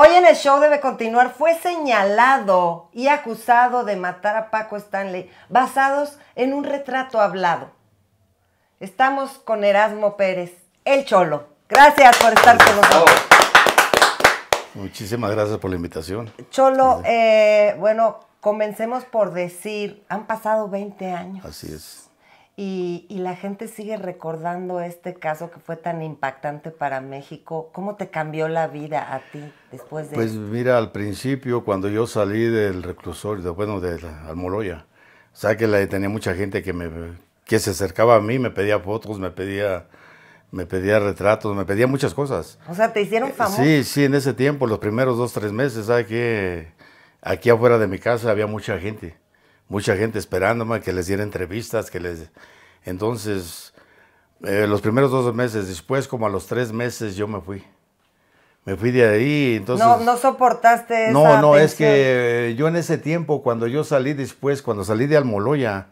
Hoy en el show debe continuar fue señalado y acusado de matar a Paco Stanley basados en un retrato hablado. Estamos con Erasmo Pérez, el Cholo. Gracias por estar con nosotros. Muchísimas gracias por la invitación. Cholo, eh, bueno, comencemos por decir, han pasado 20 años. Así es. Y, la gente sigue recordando este caso que fue tan impactante para México. ¿Cómo te cambió la vida a ti después de Pues mira, al principio, cuando yo salí del reclusorio, bueno, de la Almoloya, o sea que la, tenía mucha gente que, me, que se acercaba a mí, me pedía fotos, me pedía, me pedía retratos, me pedía muchas cosas. O sea, te hicieron eh, famoso. Sí, sí, en ese tiempo, los primeros dos, tres meses, ¿sabes qué? Aquí afuera de mi casa había mucha gente mucha gente esperándome que les diera entrevistas, que les... Entonces, eh, los primeros dos meses, después como a los tres meses yo me fui. Me fui de ahí, entonces... No, no soportaste esa No, no, es que yo en ese tiempo, cuando yo salí después, cuando salí de Almoloya,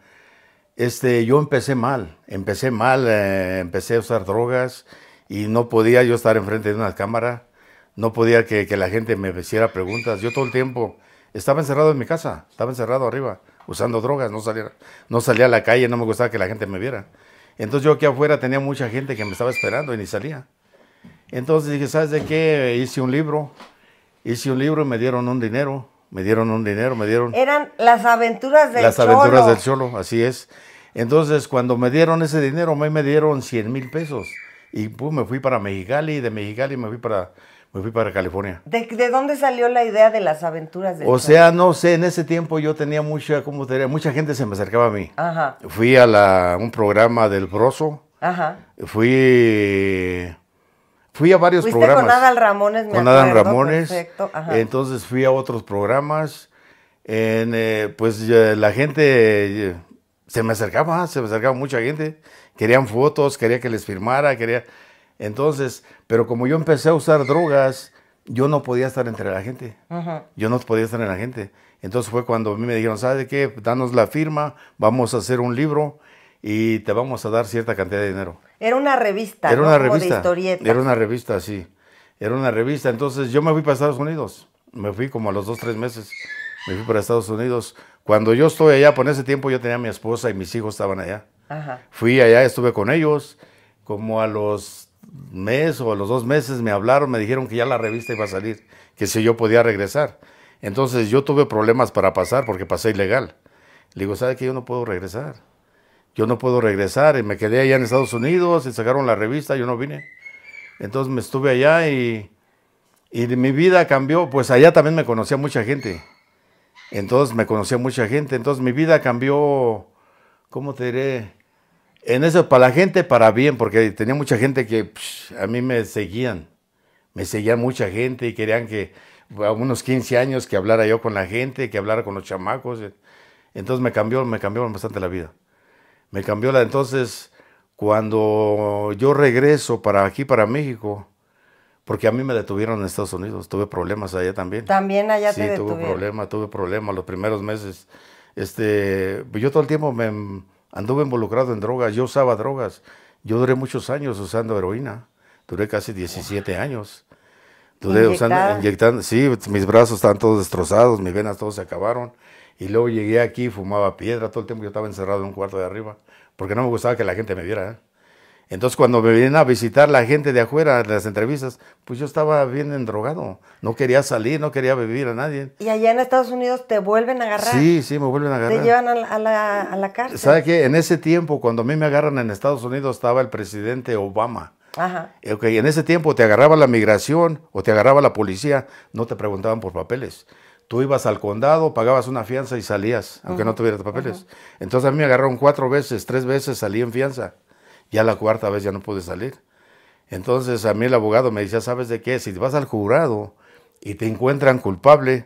este, yo empecé mal, empecé mal, eh, empecé a usar drogas y no podía yo estar enfrente de una cámara, no podía que, que la gente me hiciera preguntas. Yo todo el tiempo estaba encerrado en mi casa, estaba encerrado arriba usando drogas, no salía, no salía a la calle, no me gustaba que la gente me viera. Entonces yo aquí afuera tenía mucha gente que me estaba esperando y ni salía. Entonces dije, ¿sabes de qué? Hice un libro, hice un libro y me dieron un dinero, me dieron un dinero, me dieron... Eran las aventuras del Las aventuras del Cholo, así es. Entonces cuando me dieron ese dinero, me, me dieron 100 mil pesos. Y pues me fui para Mexicali, de Mexicali me fui para me fui para California. ¿De, dónde salió la idea de las aventuras del O sea, no sé, en ese tiempo yo tenía mucha, ¿cómo te diría? Mucha gente se me acercaba a mí. Ajá. Fui a un programa del Broso. Ajá. Fui... Fui a varios programas. con Adal Ramones, me Con Ramones. Perfecto. Ajá. Entonces fui a otros programas. Eh, pues la gente se me acercaba, se me acercaba mucha gente. Querían fotos, quería que les firmara, quería... Entonces, pero como yo empecé a usar drogas, yo no podía estar entre la gente. Yo no podía estar en la gente. Entonces fue cuando a mí me dijeron, ¿sabes qué? Danos la firma, vamos a hacer un libro y te vamos a dar cierta cantidad de dinero. Era una revista. Era una revista. era una revista, sí. Era una revista. Entonces yo me fui para Estados Unidos. Me fui como a los dos, tres meses. Me fui para Estados Unidos. Cuando yo estoy allá, por ese tiempo yo tenía a mi esposa y mis hijos estaban allá. Fui allá, estuve con ellos. Como a los mes o a los dos meses me hablaron, me dijeron que ya la revista iba a salir, que si yo podía regresar. Entonces yo tuve problemas para pasar porque pasé ilegal. Le digo, ¿sabe que yo no puedo regresar? Yo no puedo regresar y me quedé allá en Estados Unidos y sacaron la revista, yo no vine. Entonces me estuve allá y, y mi vida cambió, pues allá también me conocía mucha gente. Entonces me conocía mucha gente, entonces mi vida cambió, ¿cómo te diré? en eso, para la gente, para bien, porque tenía mucha gente que a mí me seguían. Me seguía mucha gente y querían que, a unos 15 años, que hablara yo con la gente, que hablara con los chamacos. Entonces me cambió, me cambió bastante la vida. Me cambió la. Entonces, cuando yo regreso para aquí, para México, porque a mí me detuvieron en Estados Unidos, tuve problemas allá también. También allá sí, tuve problemas, tuve problemas los primeros meses. Este, yo todo el tiempo me Anduve involucrado en drogas, yo usaba drogas. Yo duré muchos años usando heroína. Duré casi 17 años. Duré inyectando, sí, mis brazos estaban todos destrozados, mis venas todos se acabaron. Y luego llegué aquí, fumaba piedra todo el tiempo, yo estaba encerrado en un cuarto de arriba, porque no me gustaba que la gente me viera. ¿eh? Entonces cuando me vienen a visitar la gente de afuera, las entrevistas, pues yo estaba bien endrogado, no quería salir, no quería vivir a nadie. ¿Y allá en Estados Unidos te vuelven a agarrar? Sí, sí, me vuelven a agarrar. ¿Te llevan a la, cárcel? ¿Sabes qué? En ese tiempo, cuando a mí me agarran en Estados Unidos, estaba el presidente Obama. Ajá. Okay, en ese tiempo te agarraba la migración o te agarraba la policía, no te preguntaban por papeles tú ibas al condado, pagabas una fianza y salías, aunque no tuvieras papeles. Entonces a mí me agarraron cuatro veces, tres veces salí en fianza. Ya la cuarta vez ya no pude salir. Entonces a mí el abogado me decía, ¿sabes de qué? Si vas al jurado y te encuentran culpable,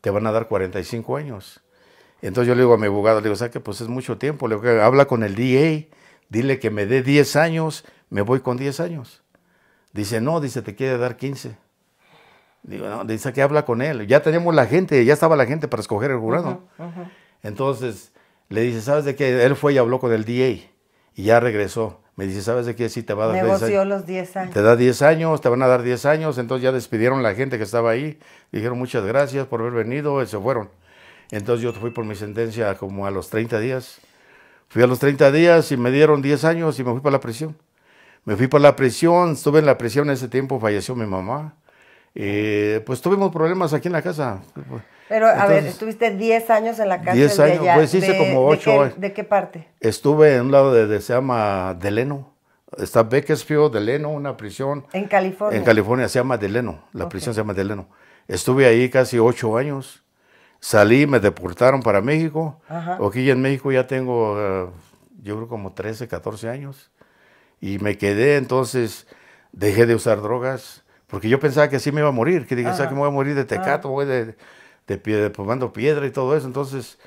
te van a dar 45 años. Entonces yo le digo a mi abogado, le digo, ¿sabes qué? Pues es mucho tiempo. Le digo, habla con el DA, dile que me dé 10 años, me voy con 10 años. Dice, no, dice, te quiere dar 15. Digo, no, dice que habla con él. Ya tenemos la gente, ya estaba la gente para escoger el jurado. Entonces le dice, ¿sabes de qué? Él fue y habló con el DA y ya regresó. Me dice, ¿sabes de qué? Sí, te va a dar 10 años. los 10 años. Te da 10 años, te van a dar 10 años. Entonces ya despidieron la gente que estaba ahí. Dijeron, muchas gracias por haber venido. Y se fueron. Entonces yo fui por mi sentencia como a los 30 días. Fui a los 30 días y me dieron 10 años y me fui para la prisión. Me fui para la prisión, estuve en la prisión en ese tiempo, falleció mi mamá. Eh, pues tuvimos problemas aquí en la casa. Pero, a ver, estuviste 10 años en la cárcel 10 años, pues hice como 8 de, ¿De qué parte? Estuve en un lado de, se llama Deleno. Está Beckersfield, Deleno, una prisión. ¿En California? En California se llama Deleno, la prisión se llama Deleno. Estuve ahí casi 8 años. Salí, me deportaron para México. Aquí en México ya tengo, eh, yo creo como 13, 14 años. Y me quedé, entonces dejé de usar drogas. Porque yo pensaba que sí me iba a morir, que dije, que me voy a morir de tecato, ah. voy de, de piedra, pues, piedra y todo eso. Entonces,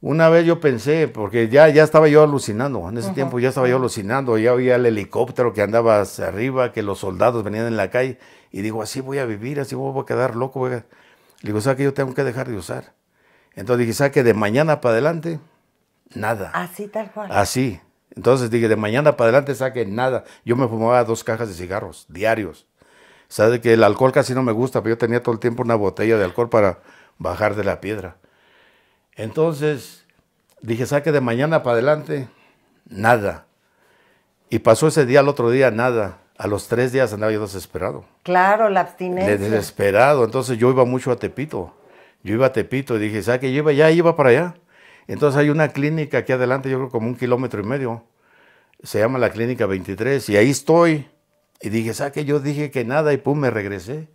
una vez yo pensé, porque ya, ya estaba yo alucinando, en ese tiempo ya estaba yo alucinando, ya había el helicóptero que andaba hacia arriba, que los soldados venían en la calle, y digo, así voy a vivir, así voy a quedar loco. digo, ¿sabes que yo tengo que dejar de usar? Entonces dije, ¿sabes que de mañana para adelante? Nada. Así tal cual. Así. Entonces dije, de mañana para adelante saque nada. Yo me fumaba dos cajas de cigarros diarios. Sabe que el alcohol casi no me gusta, pero yo tenía todo el tiempo una botella de alcohol para bajar de la piedra. Entonces dije, que de mañana para adelante, nada. Y pasó ese día, al otro día, nada. A los tres días andaba yo desesperado. Claro, la abstinencia. Desesperado. Entonces yo iba mucho a Tepito. Yo iba a Tepito y dije, ¿sabes qué? Yo iba, ya iba para allá. Entonces hay una clínica aquí adelante, yo creo como un kilómetro y medio. Se llama la Clínica 23 y ahí estoy. Y dije, ¿sabes qué? Yo dije que nada y pum, me regresé.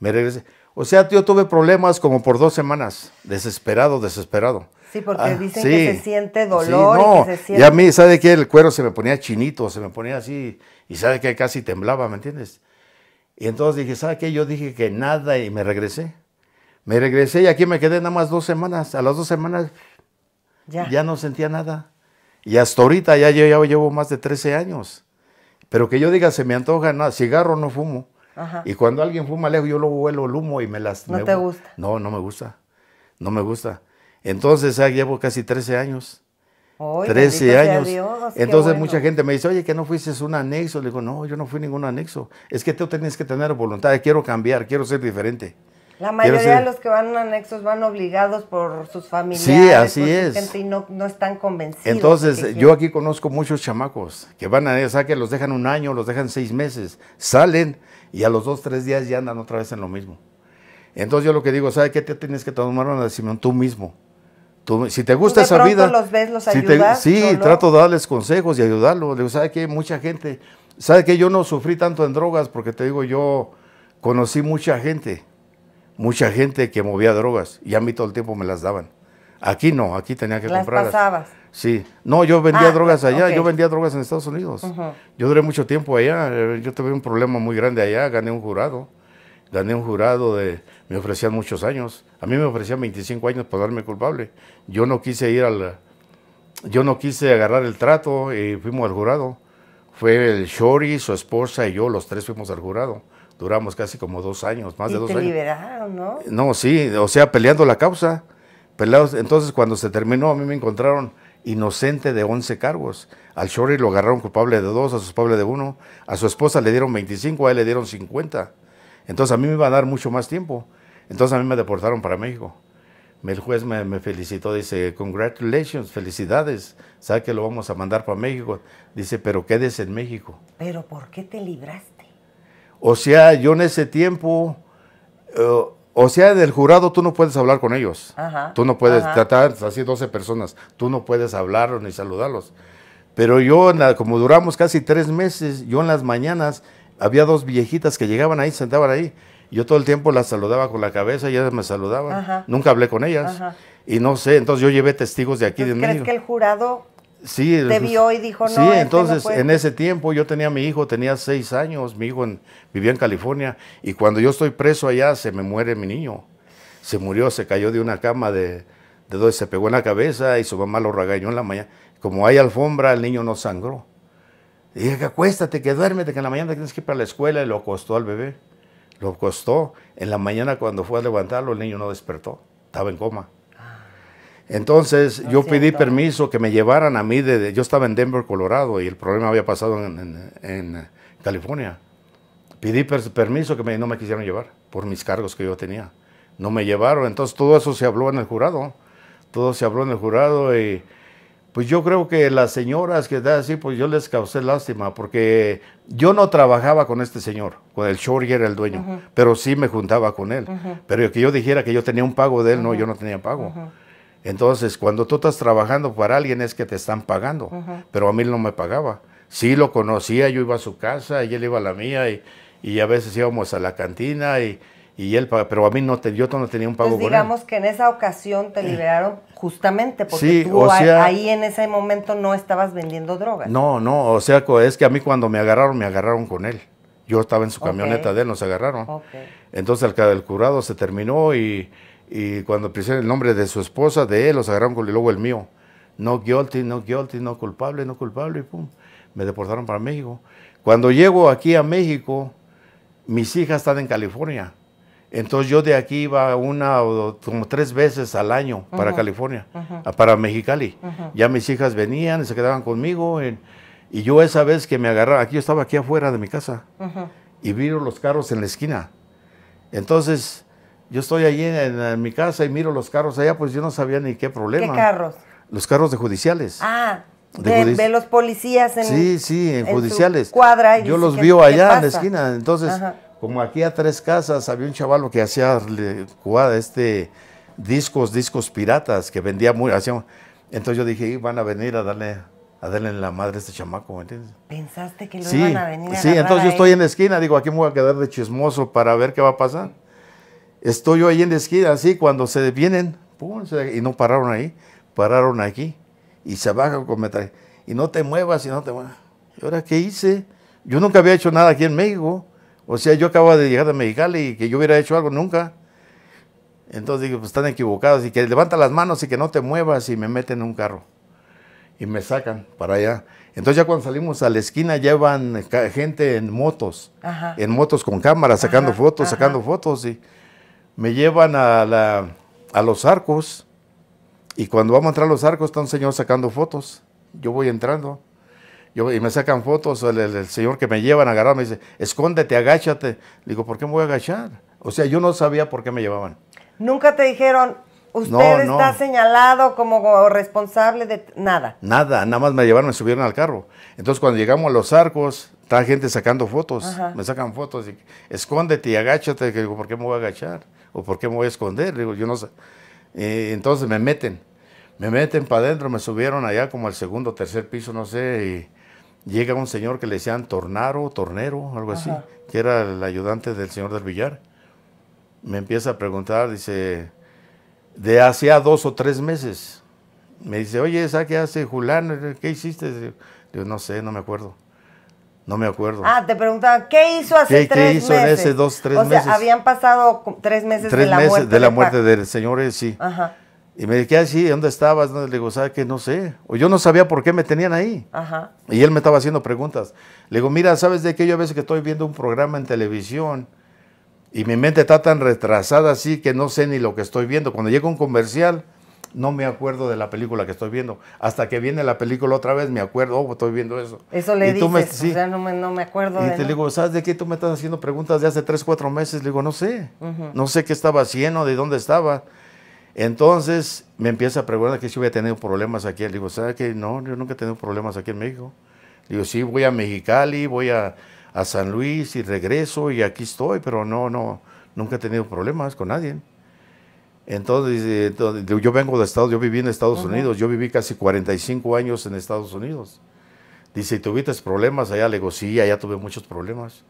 Me regresé. O sea, yo tuve problemas como por dos semanas, desesperado, desesperado. Sí, porque ah, dicen que se siente dolor. y, a mí, ¿sabe qué? El cuero se me ponía chinito, se me ponía así, y ¿sabe que Casi temblaba, ¿me entiendes? Y entonces dije, ¿sabe qué? Yo dije que nada y me regresé. Me regresé y aquí me quedé nada más dos semanas. A las dos semanas ya, no sentía nada. Y hasta ahorita ya ya llevo más de 13 años. Pero que yo diga, se me antoja nada, cigarro no fumo. Y cuando alguien fuma lejos, yo luego vuelo el humo y me las... ¿No te gusta? No, no me gusta. No me gusta. Entonces, ya llevo casi 13 años. 13 años. Entonces mucha gente me dice, oye, que no fuiste un anexo. Le digo, no, yo no fui ningún anexo. Es que tú tienes que tener voluntad, quiero cambiar, quiero ser diferente. La mayoría de los que van a anexos van obligados por sus familiares, así es. gente y no, están convencidos. Entonces, yo aquí conozco muchos chamacos que van a anexos, que los dejan un año, los dejan seis meses, salen y a los dos, tres días ya andan otra vez en lo mismo. Entonces yo lo que digo, ¿sabes qué? Te tienes que tomar una decisión tú mismo. Tú, si te gusta esa vida, los ves, los ayudas, sí, trato de darles consejos y ayudarlos. Le digo, ¿sabes qué? Mucha gente, ¿sabes qué? Yo no sufrí tanto en drogas porque te digo, yo conocí mucha gente mucha gente que movía drogas y a mí todo el tiempo me las daban. Aquí no, aquí tenía que comprar. ¿Las pasabas? Sí. No, yo vendía ah, drogas allá, yo vendía drogas en Estados Unidos. Yo duré mucho tiempo allá, yo tuve un problema muy grande allá, gané un jurado. Gané un jurado de, me ofrecían muchos años. A mí me ofrecían 25 años por darme culpable. Yo no quise ir al, yo no quise agarrar el trato y fuimos al jurado. Fue el Shori, su esposa y yo, los tres fuimos al jurado. Duramos casi como dos años, más de dos te años. liberaron, ¿no? No, sí, o sea, peleando la causa. Peleados. Entonces, cuando se terminó, a mí me encontraron inocente de 11 cargos. Al shorty lo agarraron culpable de dos, a su culpable de uno. A su esposa le dieron 25, a él le dieron 50. Entonces, a mí me iba a dar mucho más tiempo. Entonces, a mí me deportaron para México. El juez me, felicitó, dice, congratulations, felicidades, ¿Sabes que lo vamos a mandar para México. Dice, pero quedes en México. ¿Pero por qué te libraste? O sea, yo en ese tiempo, eh, o sea, en el jurado tú no puedes hablar con ellos. tú no puedes tratar así 12 personas. Tú no puedes hablarlos ni saludarlos. Pero yo, como duramos casi tres meses, yo en las mañanas había dos viejitas que llegaban ahí, sentaban ahí. Yo todo el tiempo las saludaba con la cabeza y ellas me saludaban. Nunca hablé con ellas. Y no sé, entonces yo llevé testigos de aquí de ¿Crees que el jurado Sí, y dijo, no. Este entonces en ese tiempo yo tenía mi hijo, tenía seis años, mi hijo vivía en California y cuando yo estoy preso allá se me muere mi niño. Se murió, se cayó de una cama de, de donde se pegó en la cabeza y su mamá lo regañó en la mañana. Como hay alfombra, el niño no sangró. dije que acuéstate, que duérmete, que en la mañana tienes que ir para la escuela y lo acostó al bebé. Lo acostó. En la mañana cuando fue a levantarlo, el niño no despertó, estaba en coma. Entonces yo pedí permiso que me llevaran a mí, yo estaba en Denver, Colorado, y el problema había pasado en, California. Pedí permiso que no me quisieron llevar por mis cargos que yo tenía. No me llevaron, entonces todo eso se habló en el jurado, todo se habló en el jurado y pues yo creo que las señoras que estaban así, pues yo les causé lástima porque yo no trabajaba con este señor, con el Shorty era el dueño, pero sí me juntaba con él. Pero que yo dijera que yo tenía un pago de él, no, yo no tenía pago. Entonces, cuando tú estás trabajando para alguien es que te están pagando, pero a mí no me pagaba. Sí lo conocía, yo iba a su casa y él iba a la mía y, y a veces íbamos a la cantina y, él pero a mí no te, yo no tenía un pago pues digamos que en esa ocasión te liberaron justamente porque tú ahí en ese momento no estabas vendiendo drogas. No, no, o sea, es que a mí cuando me agarraron, me agarraron con él. Yo estaba en su camioneta de él, nos agarraron. Entonces el curado se terminó y y cuando pusieron el nombre de su esposa, de él, los agarraron con el luego el mío. No guilty, no guilty, no culpable, no culpable, y pum, me deportaron para México. Cuando llego aquí a México, mis hijas están en California. Entonces yo de aquí iba una o como tres veces al año para California, para Mexicali. Ya mis hijas venían y se quedaban conmigo. y yo esa vez que me agarraron, aquí yo estaba aquí afuera de mi casa y vi los carros en la esquina. Entonces yo estoy allí en, mi casa y miro los carros allá, pues yo no sabía ni qué problema. ¿Qué carros? Los carros de judiciales. Ah, de, los policías en Sí, sí, en, judiciales. cuadra. yo los vio allá en la esquina. Entonces, como aquí a tres casas había un chaval que hacía jugada este discos, discos piratas que vendía muy, hacía, entonces yo dije, van a venir a darle a darle en la madre a este chamaco, ¿me entiendes? Pensaste que lo iban a venir a Sí, entonces yo estoy en la esquina, digo, aquí me voy a quedar de chismoso para ver qué va a pasar. Estoy yo ahí en la esquina, así, cuando se vienen, y no pararon ahí, pararon aquí, y se bajan con Y no te muevas, y no te muevas. ¿Y ahora qué hice? Yo nunca había hecho nada aquí en México. O sea, yo acababa de llegar a Mexicali y que yo hubiera hecho algo nunca. Entonces digo pues están equivocados y que levanta las manos y que no te muevas y me meten en un carro. Y me sacan para allá. Entonces ya cuando salimos a la esquina llevan gente en motos, en motos con cámaras, sacando fotos, sacando fotos. Y me llevan a, los arcos y cuando vamos a entrar a los arcos está un señor sacando fotos. Yo voy entrando yo, y me sacan fotos. El, señor que me llevan a agarrar me dice, escóndete, agáchate. Le digo, ¿por qué me voy a agachar? O sea, yo no sabía por qué me llevaban. Nunca te dijeron, Usted está señalado como responsable de nada. Nada, nada más me llevaron, me subieron al carro. Entonces cuando llegamos a los arcos, Está gente sacando fotos, me sacan fotos, y, escóndete y agáchate, que digo, ¿por qué me voy a agachar? ¿O por qué me voy a esconder? Digo, yo no sé. Eh, entonces me meten, me meten para adentro, me subieron allá como al segundo, tercer piso, no sé, y llega un señor que le decían tornaro, tornero, algo así, que era el ayudante del señor del billar. Me empieza a preguntar, dice, de hacía dos o tres meses. Me dice, oye, ¿esa qué hace Julán? ¿Qué hiciste? Digo, no sé, no me acuerdo. No me acuerdo. Ah, te preguntaban, ¿qué hizo hace ¿Qué, meses? ¿qué hizo en ese dos, tres meses? habían pasado tres meses de la meses muerte. de la muerte del señor, sí. Ajá. Y me dije, ah, sí, ¿dónde estabas? Le digo, ¿sabes qué? No sé. O yo no sabía por qué me tenían ahí. Ajá. Y él me estaba haciendo preguntas. Le digo, mira, ¿sabes de qué? Yo a veces que estoy viendo un programa en televisión y mi mente está tan retrasada así que no sé ni lo que estoy viendo. Cuando llega un comercial, no me acuerdo de la película que estoy viendo. Hasta que viene la película otra vez, me acuerdo, oh, estoy viendo eso. Eso le y dices, o sea, no me, no me acuerdo. Y te digo, ¿sabes de qué tú me estás haciendo preguntas de hace tres, cuatro meses? Le digo, no sé, no sé qué estaba haciendo, de dónde estaba. Entonces me empieza a preguntar que si hubiera tenido problemas aquí. Le digo, ¿sabes qué? No, yo nunca he tenido problemas aquí en México. Le digo, sí, voy a Mexicali, voy a, a San Luis y regreso y aquí estoy, pero no, no, nunca he tenido problemas con nadie. Entonces, yo vengo de Estados, yo viví en Estados Unidos, yo viví casi 45 años en Estados Unidos. Dice, tuviste problemas allá? Le digo, sí, allá tuve muchos problemas.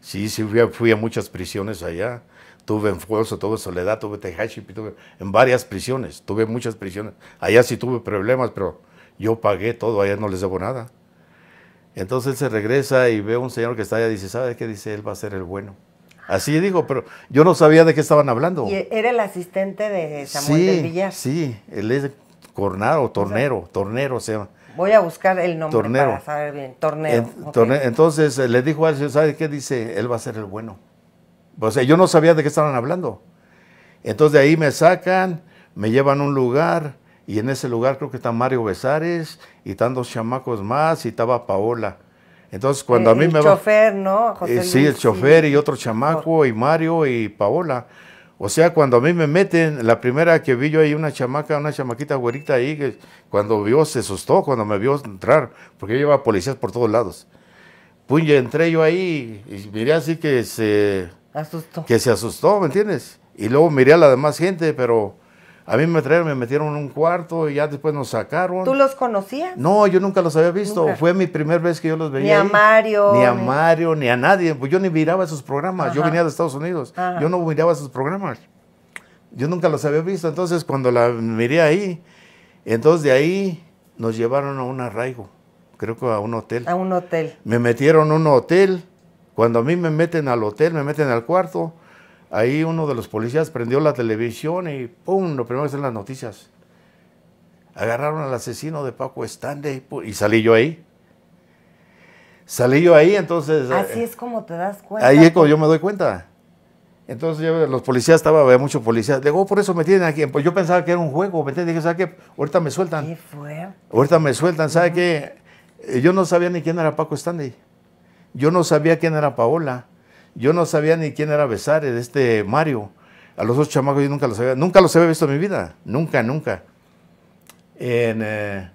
Sí, sí, fui a, muchas prisiones allá. Tuve en Fuerza, tuve Soledad, tuve en tuve en varias prisiones, tuve muchas prisiones. Allá sí tuve problemas, pero yo pagué todo, allá no les debo nada. Entonces él se regresa y ve a un señor que está allá, dice, ¿sabe qué? Dice, él va a ser el bueno. Así digo, pero yo no sabía de qué estaban hablando. Y era el asistente de Samuel sí, Sí, él es Cornaro, Tornero, Tornero se Voy a buscar el nombre tornero. para saber bien. Tornero. entonces eh, le dijo a él, ¿sabe qué? Dice, él va a ser el bueno. O yo no sabía de qué estaban hablando. Entonces de ahí me sacan, me llevan a un lugar, y en ese lugar creo que está Mario Besares, y están dos chamacos más, y estaba Paola. Entonces, cuando eh, a mí me ¿no? Eh, sí, el chofer y otro oh. chamaco, y Mario y Paola. O sea, cuando a mí me meten, la primera que vi yo ahí, una chamaca, una chamaquita güerita ahí, que cuando vio, se asustó, cuando me vio entrar, porque yo llevaba policías por todos lados. Pues entré yo ahí y miré así que se... Asustó. Que se asustó, ¿me entiendes? Y luego miré a la demás gente, pero a mí me trajeron, me metieron en un cuarto y ya después nos sacaron. ¿Tú los conocías? No, yo nunca los había visto. Fue mi primera vez que yo los veía. Ni a Mario. Ni a Mario, ni a nadie. Pues yo ni miraba esos programas. Yo venía de Estados Unidos. Yo no miraba esos programas. Yo nunca los había visto. Entonces, cuando la miré ahí, entonces de ahí nos llevaron a un arraigo. Creo que a un hotel. A un hotel. Me metieron a un hotel. Cuando a mí me meten al hotel, me meten al cuarto Ahí uno de los policías prendió la televisión y ¡pum! Lo primero que en las noticias. Agarraron al asesino de Paco Estande y salí yo ahí. Salí yo ahí, entonces... Eh, Así es como te das cuenta. Ahí yo me doy cuenta. Entonces los policías, estaba, había muchos policías. Digo, oh, por eso me tienen aquí. Pues yo pensaba que era un juego, ¿me Dije, ¿sabes qué? Ahorita me sueltan. ¿Qué fue? Ahorita me sueltan, ¿sabes qué? Eh, yo no sabía ni quién era Paco Stanley. Yo no sabía quién era Paola. Yo no sabía ni quién era Besares, este Mario. A los dos chamacos yo nunca los había, nunca los había visto en mi vida, nunca, nunca. Eh,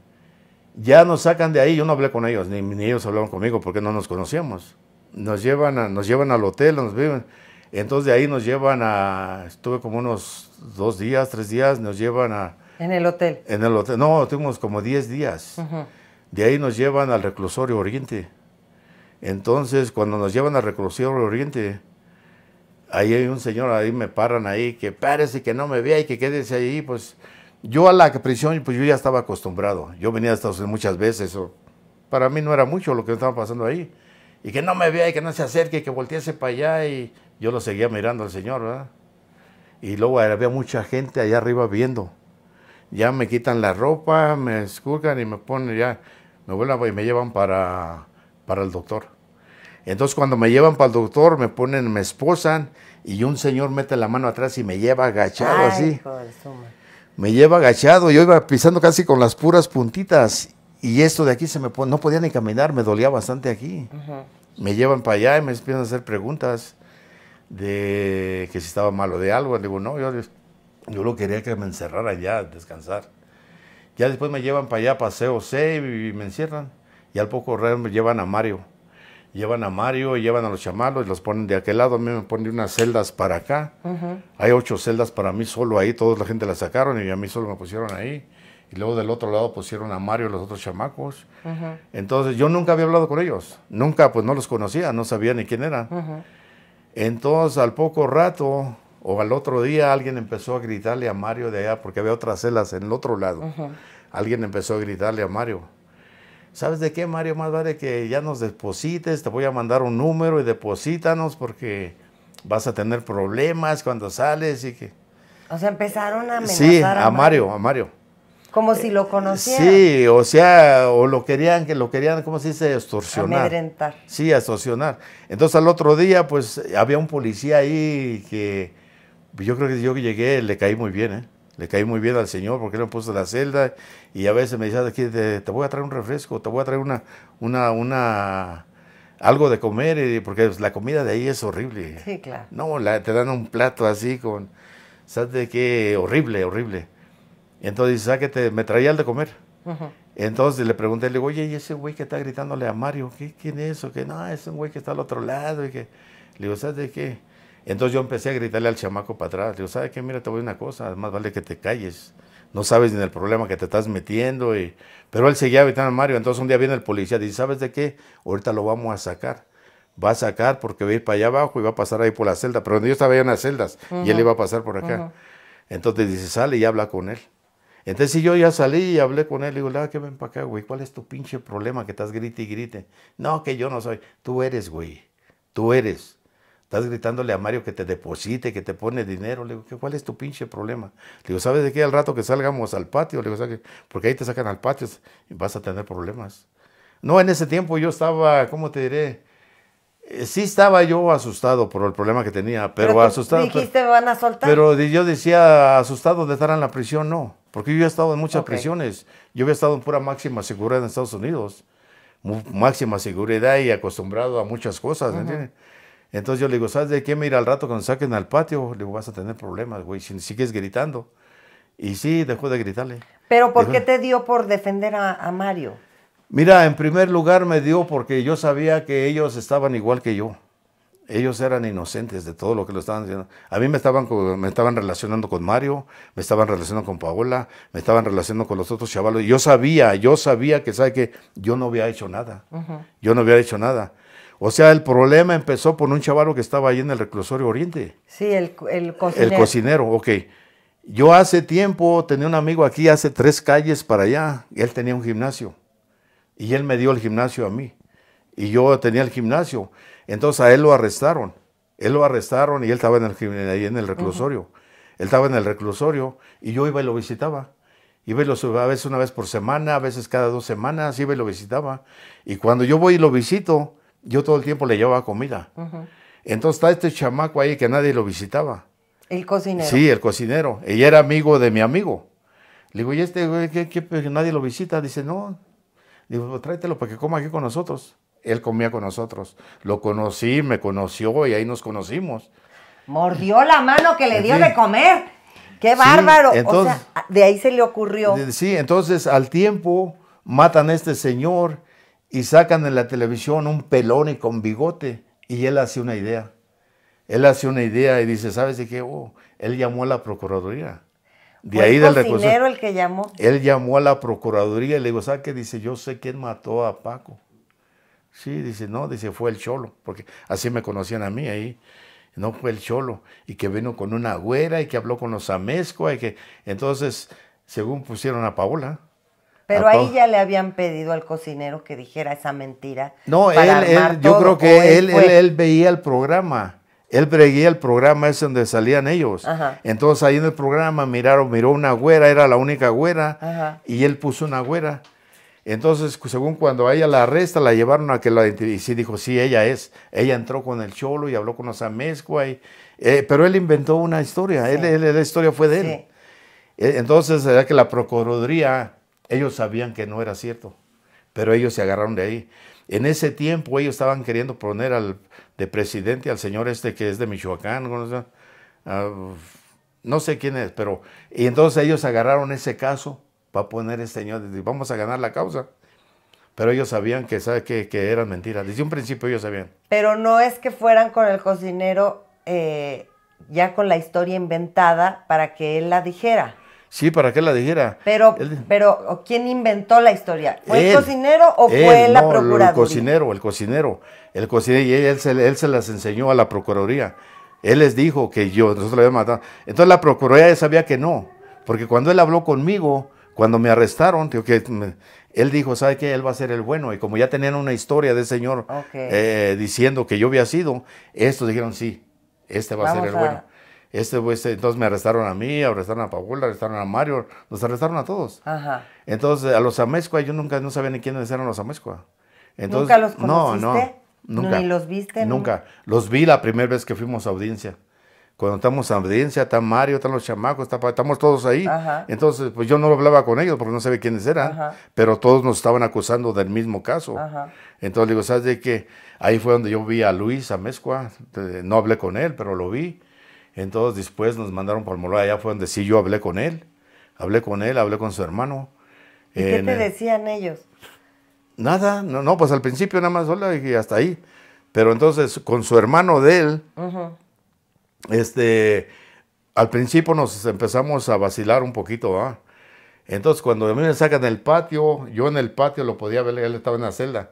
ya nos sacan de ahí, yo no hablé con ellos, ni, ellos hablaron conmigo porque no nos conocíamos. Nos llevan, nos llevan al hotel, nos viven. Entonces de ahí nos llevan a, estuve como unos dos días, tres días, nos llevan a... En el hotel. En el hotel, no, tuvimos como diez días. De ahí nos llevan al reclusorio Oriente. Entonces, cuando nos llevan a del Oriente, ahí hay un señor, ahí me paran ahí, que párese, que no me vea y que quédese ahí, pues yo a la prisión, pues yo ya estaba acostumbrado. Yo venía a Estados Unidos muchas veces, para mí no era mucho lo que estaba pasando ahí. Y que no me vea y que no se acerque, y que voltease para allá y yo lo seguía mirando al señor, ¿verdad? Y luego había mucha gente allá arriba viendo. Ya me quitan la ropa, me escurcan y me ponen ya, me vuelven y me llevan para para el doctor. Entonces cuando me llevan para el doctor, me ponen, me esposan y un señor mete la mano atrás y me lleva agachado así. me lleva agachado, yo iba pisando casi con las puras puntitas y esto de aquí se me no podía ni caminar, me dolía bastante aquí. Me llevan para allá y me empiezan a hacer preguntas de que si estaba malo de algo. digo, no, yo, yo lo quería que me encerrara ya, descansar. Ya después me llevan para allá, paseo C y me encierran y al poco rato llevan a Mario. Llevan a Mario, y llevan a los chamalos y los ponen de aquel lado. A mí me ponen unas celdas para acá. Hay ocho celdas para mí solo ahí. Toda la gente las sacaron y a mí solo me pusieron ahí. Y luego del otro lado pusieron a Mario y los otros chamacos. Entonces yo nunca había hablado con ellos. Nunca, pues no los conocía, no sabía ni quién era. Entonces al poco rato o al otro día alguien empezó a gritarle a Mario de allá porque había otras celdas en el otro lado. Alguien empezó a gritarle a Mario. ¿sabes de qué, Mario? Más vale que ya nos deposites, te voy a mandar un número y deposítanos porque vas a tener problemas cuando sales y que... O sea, empezaron a amenazar sí, a, Mario, a Mario. Como eh, si lo conocieran. Sí, o sea, o lo querían, que lo querían, ¿cómo se dice? Extorsionar. Amedrentar. Sí, extorsionar. Entonces al otro día, pues había un policía ahí que yo creo que yo que llegué le caí muy bien, ¿eh? le caí muy bien al señor porque él puso la celda y a veces me decía aquí, te, voy a traer un refresco, te voy a traer una, una, una, algo de comer, porque pues, la comida de ahí es horrible. Sí, claro. No, te dan un plato así con, ¿sabes de qué? Horrible, horrible. entonces ¿sabes ah, me traía el de comer. Entonces le pregunté, le digo, oye, ¿y ese güey que está gritándole a Mario? ¿Qué, ¿Quién es? eso? que no, es un güey que está al otro lado. Y que... Le digo, ¿sabes de qué? Entonces yo empecé a gritarle al chamaco para atrás. Le digo, ¿sabes qué? Mira, te voy a una cosa, más vale que te calles. No sabes ni el problema que te estás metiendo. Y... Pero él seguía gritando a Mario. Entonces un día viene el policía y dice, ¿sabes de qué? Ahorita lo vamos a sacar. Va a sacar porque va a ir para allá abajo y va a pasar ahí por la celda. Pero donde yo estaba en las celdas y él iba a pasar por acá. Entonces dice, sale y habla con él. Entonces yo ya salí y hablé con él, le digo, ¿qué ven para acá, güey, ¿cuál es tu pinche problema que estás grite y grite? No, que yo no soy. Tú eres, güey. Tú eres. Estás gritándole a Mario que te deposite, que te pone dinero. Le digo, ¿cuál es tu pinche problema? Le digo, ¿sabes de qué? Al rato que salgamos al patio, le digo, porque ahí te sacan al patio y vas a tener problemas. No, en ese tiempo yo estaba, ¿cómo te diré? Eh, sí estaba yo asustado por el problema que tenía, pero, asustado. Dijiste, pero, van a soltar. Pero yo decía, asustado de estar en la prisión, no. Porque yo he estado en muchas prisiones. Yo había estado en pura máxima seguridad en Estados Unidos. Máxima seguridad y acostumbrado a muchas cosas, entiendes? Entonces yo le digo, ¿sabes de qué? me irá al rato cuando saquen al patio, le digo, vas a tener problemas, güey, si sigues gritando. Y sí, dejó de gritarle. ¿Pero por qué te dio por defender a, Mario? Mira, en primer lugar me dio porque yo sabía que ellos estaban igual que yo. Ellos eran inocentes de todo lo que lo estaban haciendo. A mí me estaban, me estaban relacionando con Mario, me estaban relacionando con Paola, me estaban relacionando con los otros chavalos. Yo sabía, yo sabía que, ¿sabe que Yo no había hecho nada. Yo no había hecho nada. O sea, el problema empezó por un chavalo que estaba ahí en el reclusorio Oriente. Sí, el, cocinero. El cocinero, ok. Yo hace tiempo tenía un amigo aquí, hace tres calles para allá, y él tenía un gimnasio. Y él me dio el gimnasio a mí. Y yo tenía el gimnasio. Entonces a él lo arrestaron. Él lo arrestaron y él estaba en el, ahí en el reclusorio. Él estaba en el reclusorio y yo iba y lo visitaba. Iba y lo a veces una vez por semana, a veces cada dos semanas, iba y lo visitaba. Y cuando yo voy y lo visito, yo todo el tiempo le llevaba comida. Entonces está este chamaco ahí que nadie lo visitaba. El cocinero. Sí, el cocinero. Ella era amigo de mi amigo. Le digo, ¿y este güey que, pues, nadie lo visita? Dice, no. digo, pues, tráetelo para que coma aquí con nosotros. Él comía con nosotros. Lo conocí, me conoció y ahí nos conocimos. Mordió la mano que le dio de comer. ¡Qué bárbaro! entonces, o sea, de ahí se le ocurrió. Sí, entonces al tiempo matan a este señor y sacan en la televisión un pelón y con bigote y él hace una idea. Él hace una idea y dice, ¿sabes de qué? Oh, él llamó a la Procuraduría. De ahí del recurso. el que llamó. Él llamó a la Procuraduría y le digo, ¿sabes qué? Dice, yo sé quién mató a Paco. Sí, dice, no, dice, fue el Cholo, porque así me conocían a mí ahí. No fue el Cholo, y que vino con una güera, y que habló con los amesco. y que entonces, según pusieron a Paola, pero ahí ya le habían pedido al cocinero que dijera esa mentira. No, él, yo creo que él, veía el programa. Él preguía el programa es donde salían ellos. Entonces ahí en el programa miraron, miró una güera, era la única güera, y él puso una güera. Entonces, según cuando ella la arresta, la llevaron a que la y sí dijo, sí, ella es. Ella entró con el cholo y habló con los Samescua. y, eh, pero él inventó una historia, la historia fue de él. E, entonces, era que la procuraduría ellos sabían que no era cierto, pero ellos se agarraron de ahí. En ese tiempo ellos estaban queriendo poner al, de presidente al señor este que es de Michoacán, ¿no? Ah, no sé quién es, pero... Y entonces ellos agarraron ese caso para poner este señor, vamos a ganar la causa pero ellos sabían que, sabe, que, eran mentiras. Desde un principio ellos sabían. Pero no es que fueran con el cocinero eh, ya con la historia inventada para que él la dijera. Sí, ¿para qué la dijera? Pero, pero ¿quién inventó la historia? ¿Fue el cocinero o fue la no, El cocinero, el cocinero. El cocinero, y él, él, se las enseñó a la procuraduría. Él les dijo que yo, nosotros le habíamos matado. Entonces la procuraduría sabía que no, porque cuando él habló conmigo, cuando me arrestaron, que él dijo, ¿sabe qué? Él va a ser el bueno. Y como ya tenían una historia del señor eh, diciendo que yo había sido, estos dijeron, sí, este va a ser el bueno. Este entonces me arrestaron a mí, arrestaron a Paula, arrestaron a Mario, nos arrestaron a todos. Entonces, a los Amezcua, yo nunca, no sabía ni quiénes eran los Amezcua. ¿Nunca los conociste? Nunca. ¿Ni los viste? Nunca. Los vi la primera vez que fuimos a audiencia. Cuando estamos a audiencia, está Mario, están los chamacos, estamos todos ahí. Entonces, pues yo no hablaba con ellos porque no sabía quiénes eran, pero todos nos estaban acusando del mismo caso. Entonces, digo, ¿sabes de qué? Ahí fue donde yo vi a Luis Amezcua, no hablé con él, pero lo vi entonces después nos mandaron por Moloa, allá fue donde sí yo hablé con él, hablé con él, hablé con su hermano. ¿Y qué te decían ellos? Nada, no, no, pues al principio nada más hola y hasta ahí. Pero entonces con su hermano de él, este, al principio nos empezamos a vacilar un poquito, ¿ah? Entonces cuando a mí me sacan el patio, yo en el patio lo podía ver, él estaba en la celda.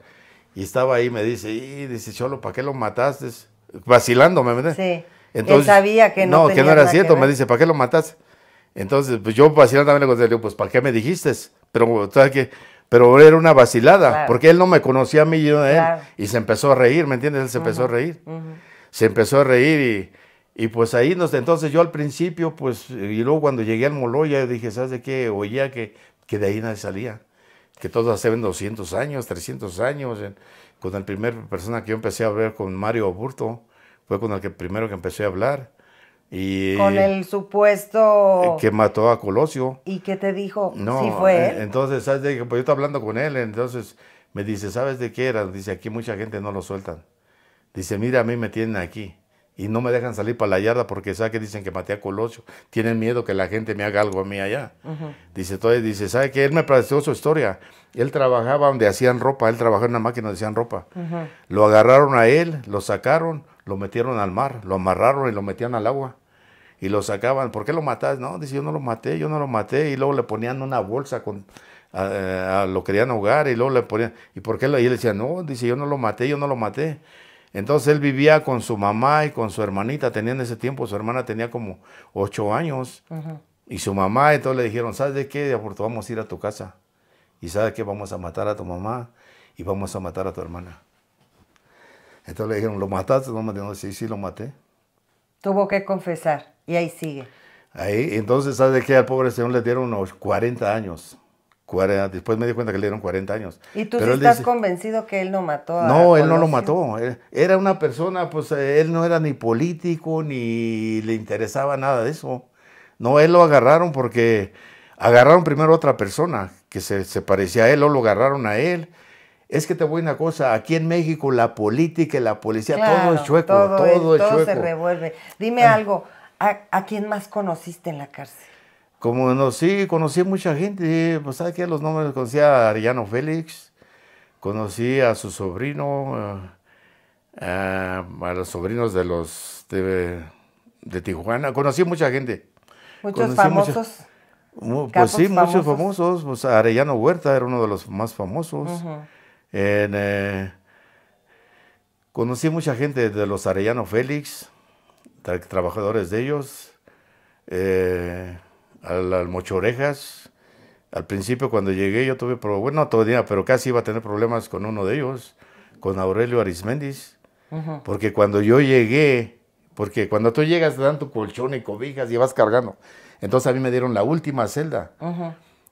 Y estaba ahí, me dice, y dice, Cholo, ¿para qué lo mataste? Vacilándome, ¿verdad? Sí. Entonces, Él sabía que no, no que no era cierto. Me dice, ¿para qué lo mataste? Entonces, pues yo vacilando le contesté, pues ¿para qué me dijiste? Pero, que, pero era una vacilada, porque él no me conocía a mí y yo a él. Y se empezó a reír, ¿me entiendes? Él se empezó a reír. Se empezó a reír y, y, pues ahí nos... Entonces yo al principio, pues, y luego cuando llegué al Moloya, dije, ¿sabes de qué? Oía que, que de ahí nadie salía. Que todos hacen 200 años, 300 años. con la primera persona que yo empecé a ver, con Mario Burto fue con el que primero que empecé a hablar. Y con el supuesto... Que mató a Colosio. ¿Y qué te dijo? No, si fue eh, Entonces, ¿sabes de qué? Pues yo estaba hablando con él, entonces me dice, ¿sabes de qué era? Dice, aquí mucha gente no lo sueltan. Dice, mira, a mí me tienen aquí y no me dejan salir para la yarda porque sabe que dicen que maté a Colosio. Tienen miedo que la gente me haga algo a mí allá. Dice, entonces dice, ¿sabe que Él me platicó su historia. Él trabajaba donde hacían ropa, él trabajaba en una máquina donde hacían ropa. Lo agarraron a él, lo sacaron, lo metieron al mar, lo amarraron y lo metían al agua. Y lo sacaban, ¿por qué lo matas? No, dice, yo no lo maté, yo no lo maté. Y luego le ponían una bolsa con, lo querían ahogar y luego le ponían, ¿y por qué? Y él decía, no, dice, yo no lo maté, yo no lo maté. Entonces él vivía con su mamá y con su hermanita, tenía ese tiempo, su hermana tenía como ocho años. Y su mamá, entonces le dijeron, ¿sabes de qué? Vamos a ir a tu casa. ¿Y sabes qué? Vamos a matar a tu mamá y vamos a matar a tu hermana. Entonces le dijeron, ¿lo mataste? No, no, sí, sí, lo maté. Tuvo que confesar y ahí sigue. Ahí, entonces, ¿sabes qué? Al pobre señor le dieron unos 40 años. después me di cuenta que le dieron 40 años. ¿Y tú sí estás convencido que él no mató a No, él no lo mató. Eh, era una persona, pues eh, él no era ni político, ni le interesaba nada de eso. No, él lo agarraron porque agarraron primero a otra persona que se, se parecía a él, o lo agarraron a él es que te voy una cosa, aquí en México la política y la policía, todo es chueco, todo, es, chueco. todo se revuelve. Dime ah. algo, ¿a, quién más conociste en la cárcel? Como no, conocí mucha gente, pues sabes que los nombres conocí a Ariano Félix, conocí a su sobrino, a, los sobrinos de los de, Tijuana, conocí mucha gente. Muchos famosos. pues sí, muchos famosos. Pues Arellano Huerta era uno de los más famosos eh, conocí mucha gente de los Arellano Félix, trabajadores de ellos, eh, al, mochorejas Mocho Orejas. Al principio cuando llegué yo tuve, bueno, todavía, pero casi iba a tener problemas con uno de ellos, con Aurelio Arismendis. Porque cuando yo llegué, porque cuando tú llegas te dan tu colchón y cobijas y vas cargando. Entonces a mí me dieron la última celda.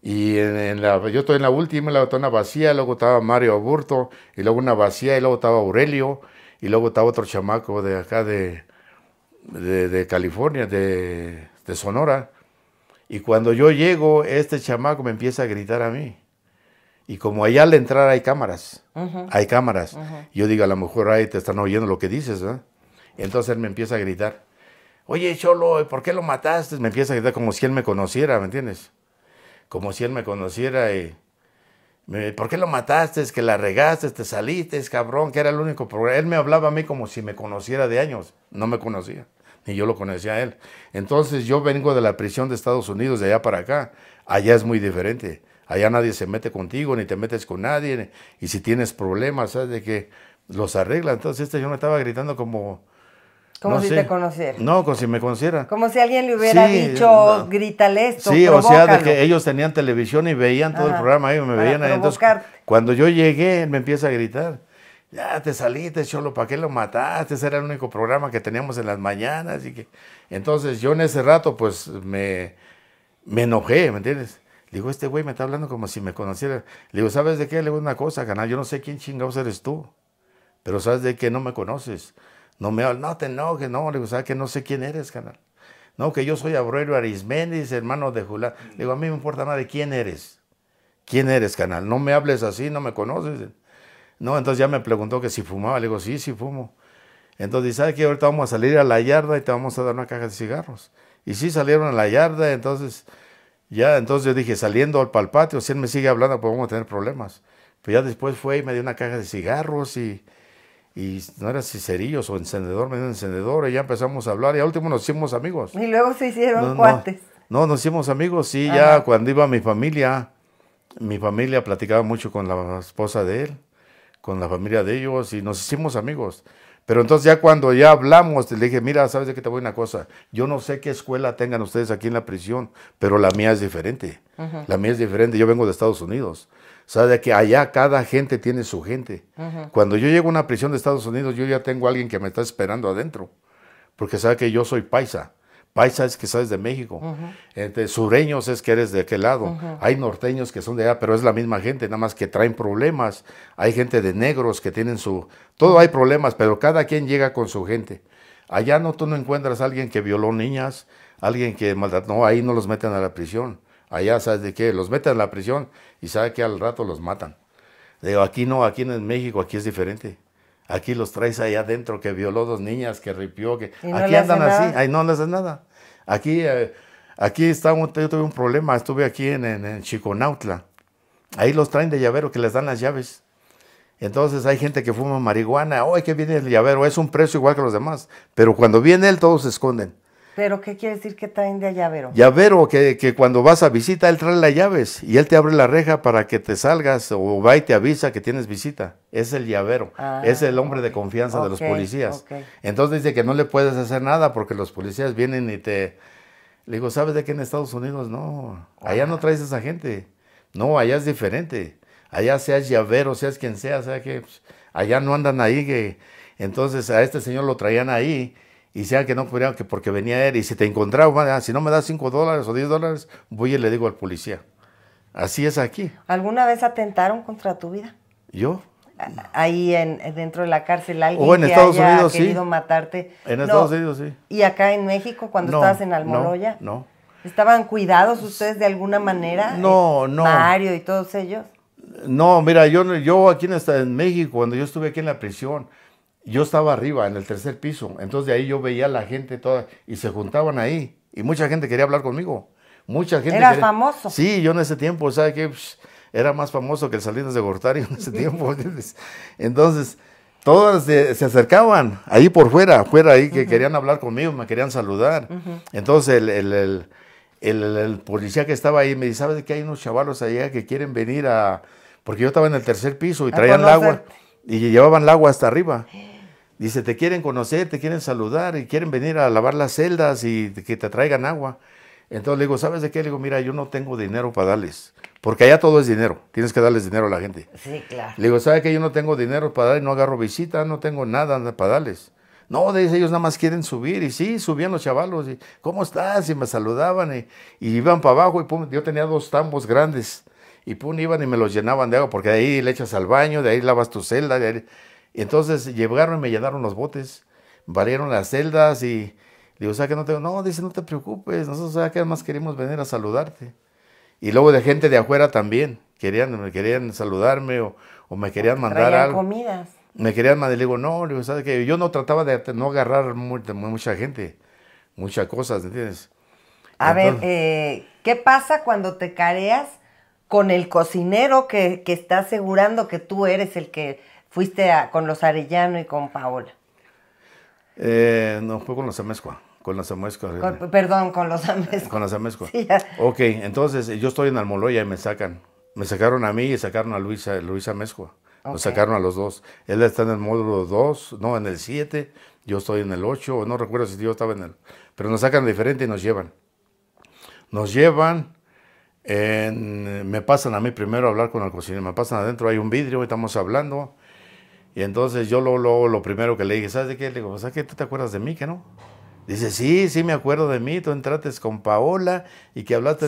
Y en, la, yo estoy en la última, la una vacía, luego estaba Mario Aburto, y luego una vacía, y luego estaba Aurelio, y luego estaba otro chamaco de acá de, de, California, de, Sonora. Y cuando yo llego, este chamaco me empieza a gritar a mí. Y como allá al entrar hay cámaras, hay cámaras. Yo digo, a lo mejor ahí te están oyendo lo que dices, Entonces él me empieza a gritar, oye, Cholo, ¿por qué lo mataste? Me empieza a gritar como si él me conociera, ¿me entiendes? como si él me conociera y ¿por qué lo mataste? Es que la regaste, te saliste, es cabrón, que era el único problema? Él me hablaba a mí como si me conociera de años, no me conocía, ni yo lo conocía a él. Entonces yo vengo de la prisión de Estados Unidos, de allá para acá, allá es muy diferente. Allá nadie se mete contigo, ni te metes con nadie, y si tienes problemas, ¿sabes de que Los arregla. Entonces este yo me estaba gritando como, como si te conociera. No, como si me conociera. Como si alguien le hubiera dicho, grítale esto. Sí, o sea, de que ellos tenían televisión y veían todo el programa, y me veían ahí. Entonces, cuando yo llegué, me empieza a gritar. Ya te saliste, Cholo, ¿para qué lo mataste? Ese era el único programa que teníamos en las mañanas. Y que... Entonces yo en ese rato, pues me, me enojé, ¿me entiendes? digo, este güey me está hablando como si me conociera. digo, ¿sabes de qué? Le digo una cosa, canal. Yo no sé quién chingados eres tú, pero ¿sabes de qué? No me conoces no me no te enojes, no, le digo, ¿sabes que no sé quién eres, canal? No, que yo soy abrero Arismendi, hermano de Julán. Le digo, a mí me importa nada de quién eres. ¿Quién eres, canal? No me hables así, no me conoces. No, entonces ya me preguntó que si fumaba. Le digo, sí, sí fumo. Entonces, dice ¿sabes qué? Ahorita vamos a salir a la yarda y te vamos a dar una caja de cigarros. Y sí salieron a la yarda, entonces, ya, entonces yo dije, saliendo al palpatio si él me sigue hablando, pues vamos a tener problemas. Pues ya después fue y me dio una caja de cigarros y y no era si cerillos o encendedor, me encendedor, y ya empezamos a hablar, y al último nos hicimos amigos. Y luego se hicieron cuates. No, nos hicimos amigos, sí, ya cuando iba mi familia, mi familia platicaba mucho con la esposa de él, con la familia de ellos, y nos hicimos amigos. Pero entonces ya cuando ya hablamos, le dije, mira, ¿sabes de qué te voy una cosa? Yo no sé qué escuela tengan ustedes aquí en la prisión, pero la mía es diferente. La mía es diferente, yo vengo de Estados Unidos. O sea, de que allá cada gente tiene su gente. Cuando yo llego a una prisión de Estados Unidos, yo ya tengo a alguien que me está esperando adentro, porque sabe que yo soy paisa. Paisa es que sabes de México. Entre sureños es que eres de aquel lado. Hay norteños que son de allá, pero es la misma gente, nada más que traen problemas. Hay gente de negros que tienen su... Todo hay problemas, pero cada quien llega con su gente. Allá no, tú no encuentras a alguien que violó niñas, alguien que maldad, No, ahí no los meten a la prisión. Allá, ¿sabes de qué? Los meten a la prisión y sabe que al rato los matan. Digo, aquí no, aquí en México, aquí es diferente. Aquí los traes allá adentro, que violó dos niñas, que ripió, que... aquí andan así, ahí no les hacen nada. Aquí, eh, aquí está un, yo tuve un problema, estuve aquí en, en, Chiconautla. Ahí los traen de llavero, que les dan las llaves. Entonces hay gente que fuma marihuana, ¡ay, que viene el llavero! Es un precio igual que los demás. Pero cuando viene él, todos se esconden. ¿Pero qué quiere decir que traen de llavero? Llavero, que, que, cuando vas a visita, él trae las llaves y él te abre la reja para que te salgas o va y te avisa que tienes visita. Es el llavero, ah, es el hombre de confianza de los policías. Entonces dice que no le puedes hacer nada porque los policías vienen y te... Le digo, ¿sabes de qué en Estados Unidos? No, allá no ah. traes a esa gente. No, allá es diferente. Allá seas llavero, seas quien sea, sea que pues, allá no andan ahí. Que... Entonces a este señor lo traían ahí y sea que no pudieron, que porque venía él y si te encontraba, ah, si no me das 5 dólares o 10 dólares, voy y le digo al policía. Así es aquí. ¿Alguna vez atentaron contra tu vida? ¿Yo? Ahí en, dentro de la cárcel alguien o que querido matarte. En Estados Unidos, sí. ¿Y acá en México, cuando estabas en Almoloya? No, no, ¿Estaban cuidados ustedes de alguna manera? No, eh, no. Mario y todos ellos. No, mira, yo, yo aquí en México, cuando yo estuve aquí en la prisión, yo estaba arriba, en el tercer piso, entonces de ahí yo veía a la gente toda y se juntaban ahí y mucha gente quería hablar conmigo. Mucha gente. Era famoso. Sí, yo en ese tiempo, ¿sabes qué? era más famoso que el Salinas de Gortari en ese tiempo. entonces, todas se, acercaban ahí por fuera, fuera ahí que querían hablar conmigo, me querían saludar. Entonces, el, policía que estaba ahí me dice, ¿sabes que hay unos chavalos allá que quieren venir a...? Porque yo estaba en el tercer piso y traían el agua y llevaban el agua hasta arriba. Dice, te quieren conocer, te quieren saludar y quieren venir a lavar las celdas y que te traigan agua. Entonces le digo, ¿sabes de qué? Le digo, mira, yo no tengo dinero para darles. Porque allá todo es dinero. Tienes que darles dinero a la gente. Sí, claro. Le digo, ¿sabes qué? Yo no tengo dinero para darles, no agarro visita, no tengo nada para darles. No, ellos nada más quieren subir. Y sí, subían los chavalos. Y, ¿Cómo estás? Y me saludaban. Y, iban para abajo. Y pum, yo tenía dos tambos grandes. Y pum, iban y me los llenaban de agua. Porque de ahí le echas al baño, de ahí lavas tu celda. De entonces llegaron y me llenaron los botes, valieron las celdas y digo, o sea que no tengo, no, dice, no te preocupes, nosotros o sea que además queremos venir a saludarte. Y luego de gente de afuera también, querían, me querían saludarme o, o me querían mandar algo. comidas. Me querían mandar, le digo, no, digo, ¿sabes que Yo no trataba de no agarrar mucha gente, muchas cosas, ¿entiendes? A ver, eh, ¿qué pasa cuando te careas con el cocinero que, que está asegurando que tú eres el que fuiste con los Arellano y con Paola. Eh, no, fue con los Amezcua. Con los eh. perdón, con los Amezcua. Con los Amezcua. ok, entonces eh, yo estoy en Almoloya y me sacan. Me sacaron a mí y sacaron a Luisa, Luisa Amezcua. Nos sacaron a los dos. Él está en el módulo 2, no, en el 7. Yo estoy en el 8, no recuerdo si yo estaba en el... Pero nos sacan diferente y nos llevan. Nos llevan... me pasan a mí primero a hablar con el cocinero, me pasan adentro, hay un vidrio, estamos hablando, y entonces yo lo, lo, lo primero que le dije, ¿sabes de qué? Le digo, ¿sabes pues, qué? ¿Tú te acuerdas de mí, que no? Dice, sí, sí me acuerdo de mí, tú entraste con Paola y que hablaste...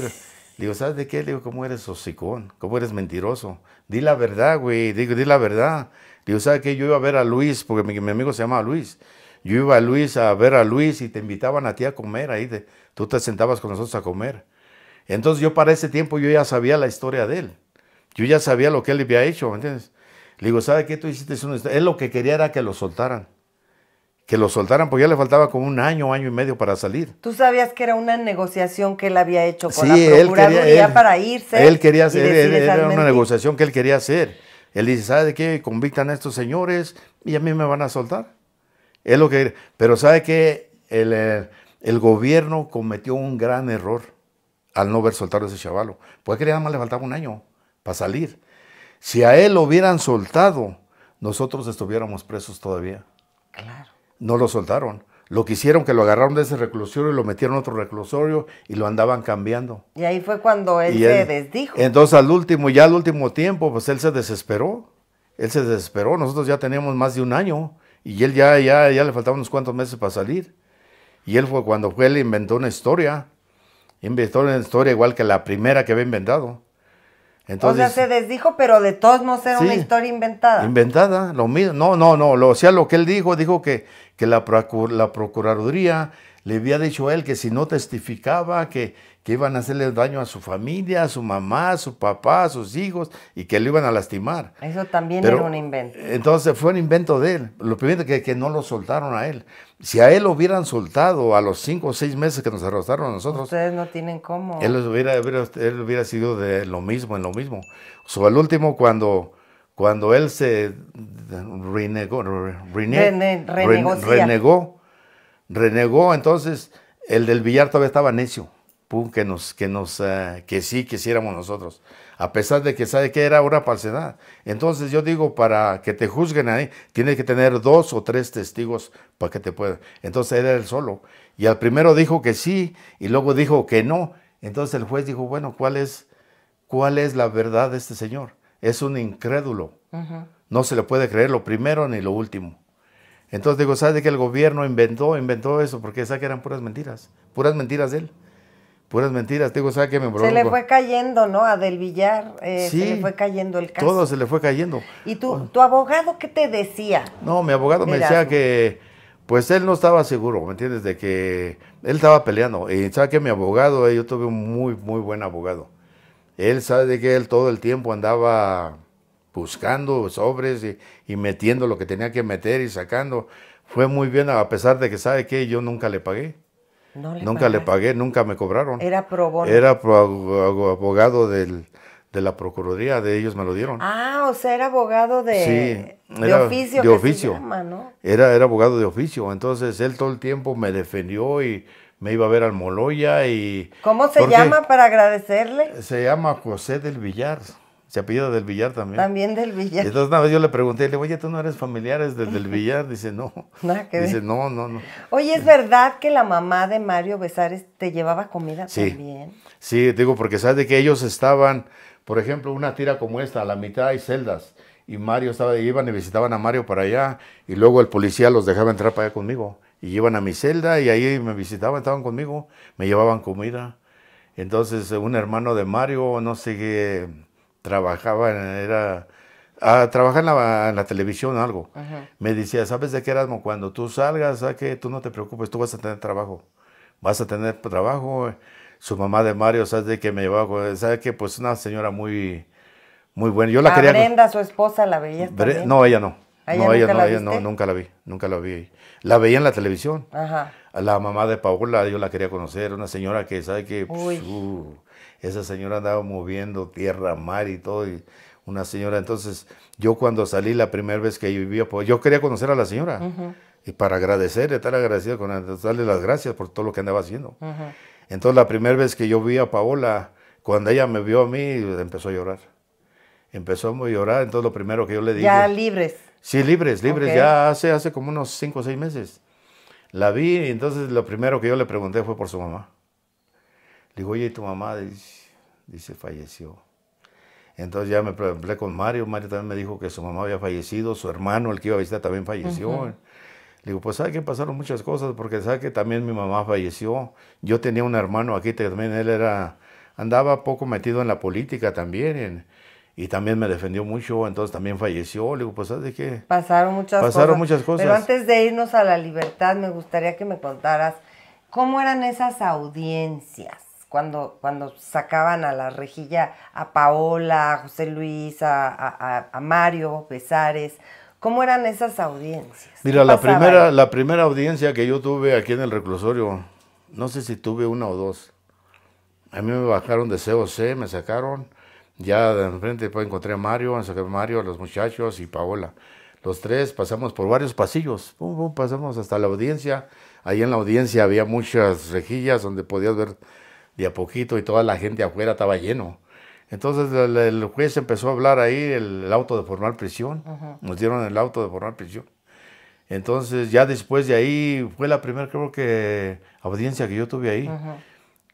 Le digo, ¿sabes de qué? Le digo, ¿cómo eres hocicón? ¿Cómo eres mentiroso? Di la verdad, güey, digo, di la verdad. Le digo, ¿sabes qué? Yo iba a ver a Luis, porque mi, amigo se llama Luis. Yo iba a Luis a ver a Luis y te invitaban a ti a comer ahí. Te, tú te sentabas con nosotros a comer. Entonces yo para ese tiempo yo ya sabía la historia de él. Yo ya sabía lo que él había hecho, ¿me entiendes? Le digo, ¿sabe qué tú hiciste? Él lo que quería era que lo soltaran. Que lo soltaran, porque ya le faltaba como un año, año y medio para salir. ¿Tú sabías que era una negociación que él había hecho con sí, la Procuraduría él para irse? Él quería hacer, era una negociación que él quería hacer. Él dice, ¿sabe de qué? Convictan a estos señores y a mí me van a soltar. Es lo que... Pero ¿sabe qué? Eh, el, gobierno cometió un gran error al no ver soltar a ese chavalo. Pues que nada más le faltaba un año para salir. Si a él lo hubieran soltado, nosotros estuviéramos presos todavía. Claro. No lo soltaron. Lo que hicieron, que lo agarraron de ese reclusorio y lo metieron a otro reclusorio y lo andaban cambiando. Y ahí fue cuando él, se desdijo. Entonces al último, ya al último tiempo, pues él se desesperó. Él se desesperó. Nosotros ya teníamos más de un año y él ya, ya, ya le faltaban unos cuantos meses para salir. Y él fue cuando fue, él inventó una historia. Inventó una historia igual que la primera que había inventado. Entonces, o sea, se desdijo, pero de todos modos era una historia inventada. Inventada, lo mismo. No, no, no. Lo, o sea, lo que él dijo, dijo que, que la, la Procuraduría le había dicho él que si no testificaba, que, que iban a hacerle daño a su familia, a su mamá, a su papá, a sus hijos, y que le iban a lastimar. Eso también era un invento. Entonces fue un invento de él. Lo primero que, que no lo soltaron a él. Si a él lo hubieran soltado a los cinco o seis meses que nos arrastraron a nosotros. Ustedes no tienen cómo. Él hubiera, él hubiera sido de lo mismo, en lo mismo. Sobre el último, cuando cuando él se renegó, renegó, renegó, entonces el del billar todavía estaba necio, pum, que nos, que nos, eh, que sí quisiéramos nosotros, a pesar de que sabe que era una falsedad. Entonces yo digo, para que te juzguen ahí, tiene que tener dos o tres testigos para que te puedan. Entonces era el solo. Y al primero dijo que sí, y luego dijo que no. Entonces el juez dijo, bueno, ¿cuál es, cuál es la verdad de este señor? Es un incrédulo. No se le puede creer lo primero ni lo último. Entonces digo, ¿sabe de que el gobierno inventó, inventó eso? Porque sabe que eran puras mentiras, puras mentiras de él. Puras mentiras, digo, ¿sabes que me Se le fue cayendo, ¿no? A Del Villar, eh, se le fue cayendo el caso. Todo se le fue cayendo. ¿Y tú, tu abogado qué te decía? No, mi abogado me decía que, pues él no estaba seguro, ¿me entiendes? De que él estaba peleando. Y sabe que mi abogado, eh, yo tuve un muy, muy buen abogado. Él sabe de que él todo el tiempo andaba buscando sobres y, metiendo lo que tenía que meter y sacando. Fue muy bien, a pesar de que, ¿sabe qué? Yo nunca le pagué. nunca le pagué, nunca me cobraron. Era pro bono. Era abogado de la Procuraduría, de ellos me lo dieron. Ah, o sea, era abogado de, de oficio. De oficio. era, era abogado de oficio, entonces él todo el tiempo me defendió y me iba a ver al Moloya y... ¿Cómo se llama para agradecerle? Se llama José del Villar. Se apellida del billar también. También del Villar. entonces una vez yo le pregunté, le digo, oye, ¿tú no eres familiar desde del billar? Dice, no. Nada que Dice, no, no, no. Oye, ¿es verdad que la mamá de Mario Besares te llevaba comida sí. también? Sí, digo, porque sabes de que ellos estaban, por ejemplo, una tira como esta, a la mitad hay celdas. Y Mario estaba, iban y visitaban a Mario para allá. Y luego el policía los dejaba entrar para allá conmigo. Y iban a mi celda y ahí me visitaban, estaban conmigo, me llevaban comida. Entonces un hermano de Mario, no sé qué trabajaba, era, ah, a en la, televisión algo. Me decía, ¿sabes de qué, Erasmo? Cuando tú salgas, ¿sabes ah, que Tú no te preocupes, tú vas a tener trabajo. Vas a tener trabajo. Eh. Su mamá de Mario, ¿sabes de qué me llevaba? ¿Sabes qué? Pues una señora muy, muy buena. Yo la ah, Brenda, su esposa, ¿la veía. No, ella no. no, ella, no, ella no, nunca la vi, nunca la vi. La veía en la televisión. Ajá. La mamá de Paola, yo la quería conocer, una señora que sabe que... Pues, esa señora andaba moviendo tierra, mar y todo. Y una señora, entonces yo cuando salí la primera vez que yo vivía, pues yo quería conocer a la señora. Y para agradecer, estar agradecido con darle las gracias por todo lo que andaba haciendo. Entonces la primera vez que yo vi a Paola, cuando ella me vio a mí, empezó a llorar. Empezó a llorar, entonces lo primero que yo le dije... Ya libres. Sí, libres, libres, ya hace, hace como unos cinco o seis meses. La vi, y entonces lo primero que yo le pregunté fue por su mamá. Le digo, oye, tu mamá? Dice, falleció. Entonces ya me hablé con Mario. Mario también me dijo que su mamá había fallecido, su hermano, el que iba a visitar, también falleció. Le digo, pues ¿sabes que pasaron muchas cosas, porque ¿sabes que también mi mamá falleció. Yo tenía un hermano aquí también, él era, andaba poco metido en la política también. y también me defendió mucho, entonces también falleció. Le digo, pues ¿sabes de qué? Pasaron muchas Pasaron muchas cosas. Pero antes de irnos a la libertad, me gustaría que me contaras cómo eran esas audiencias cuando, cuando sacaban a la rejilla a Paola, a José Luis, a, a, a Mario Pesares. ¿Cómo eran esas audiencias? Mira, la primera, la primera audiencia que yo tuve aquí en el reclusorio, no sé si tuve una o dos. A mí me bajaron de COC, me sacaron. Ya de enfrente pues, encontré a Mario, a Mario, a los muchachos y Paola. Los tres pasamos por varios pasillos. pasamos hasta la audiencia. Ahí en la audiencia había muchas rejillas donde podías ver de a poquito y toda la gente afuera estaba lleno. Entonces el, juez empezó a hablar ahí el, auto de formar prisión. Nos dieron el auto de formar prisión. Entonces ya después de ahí fue la primera creo que audiencia que yo tuve ahí.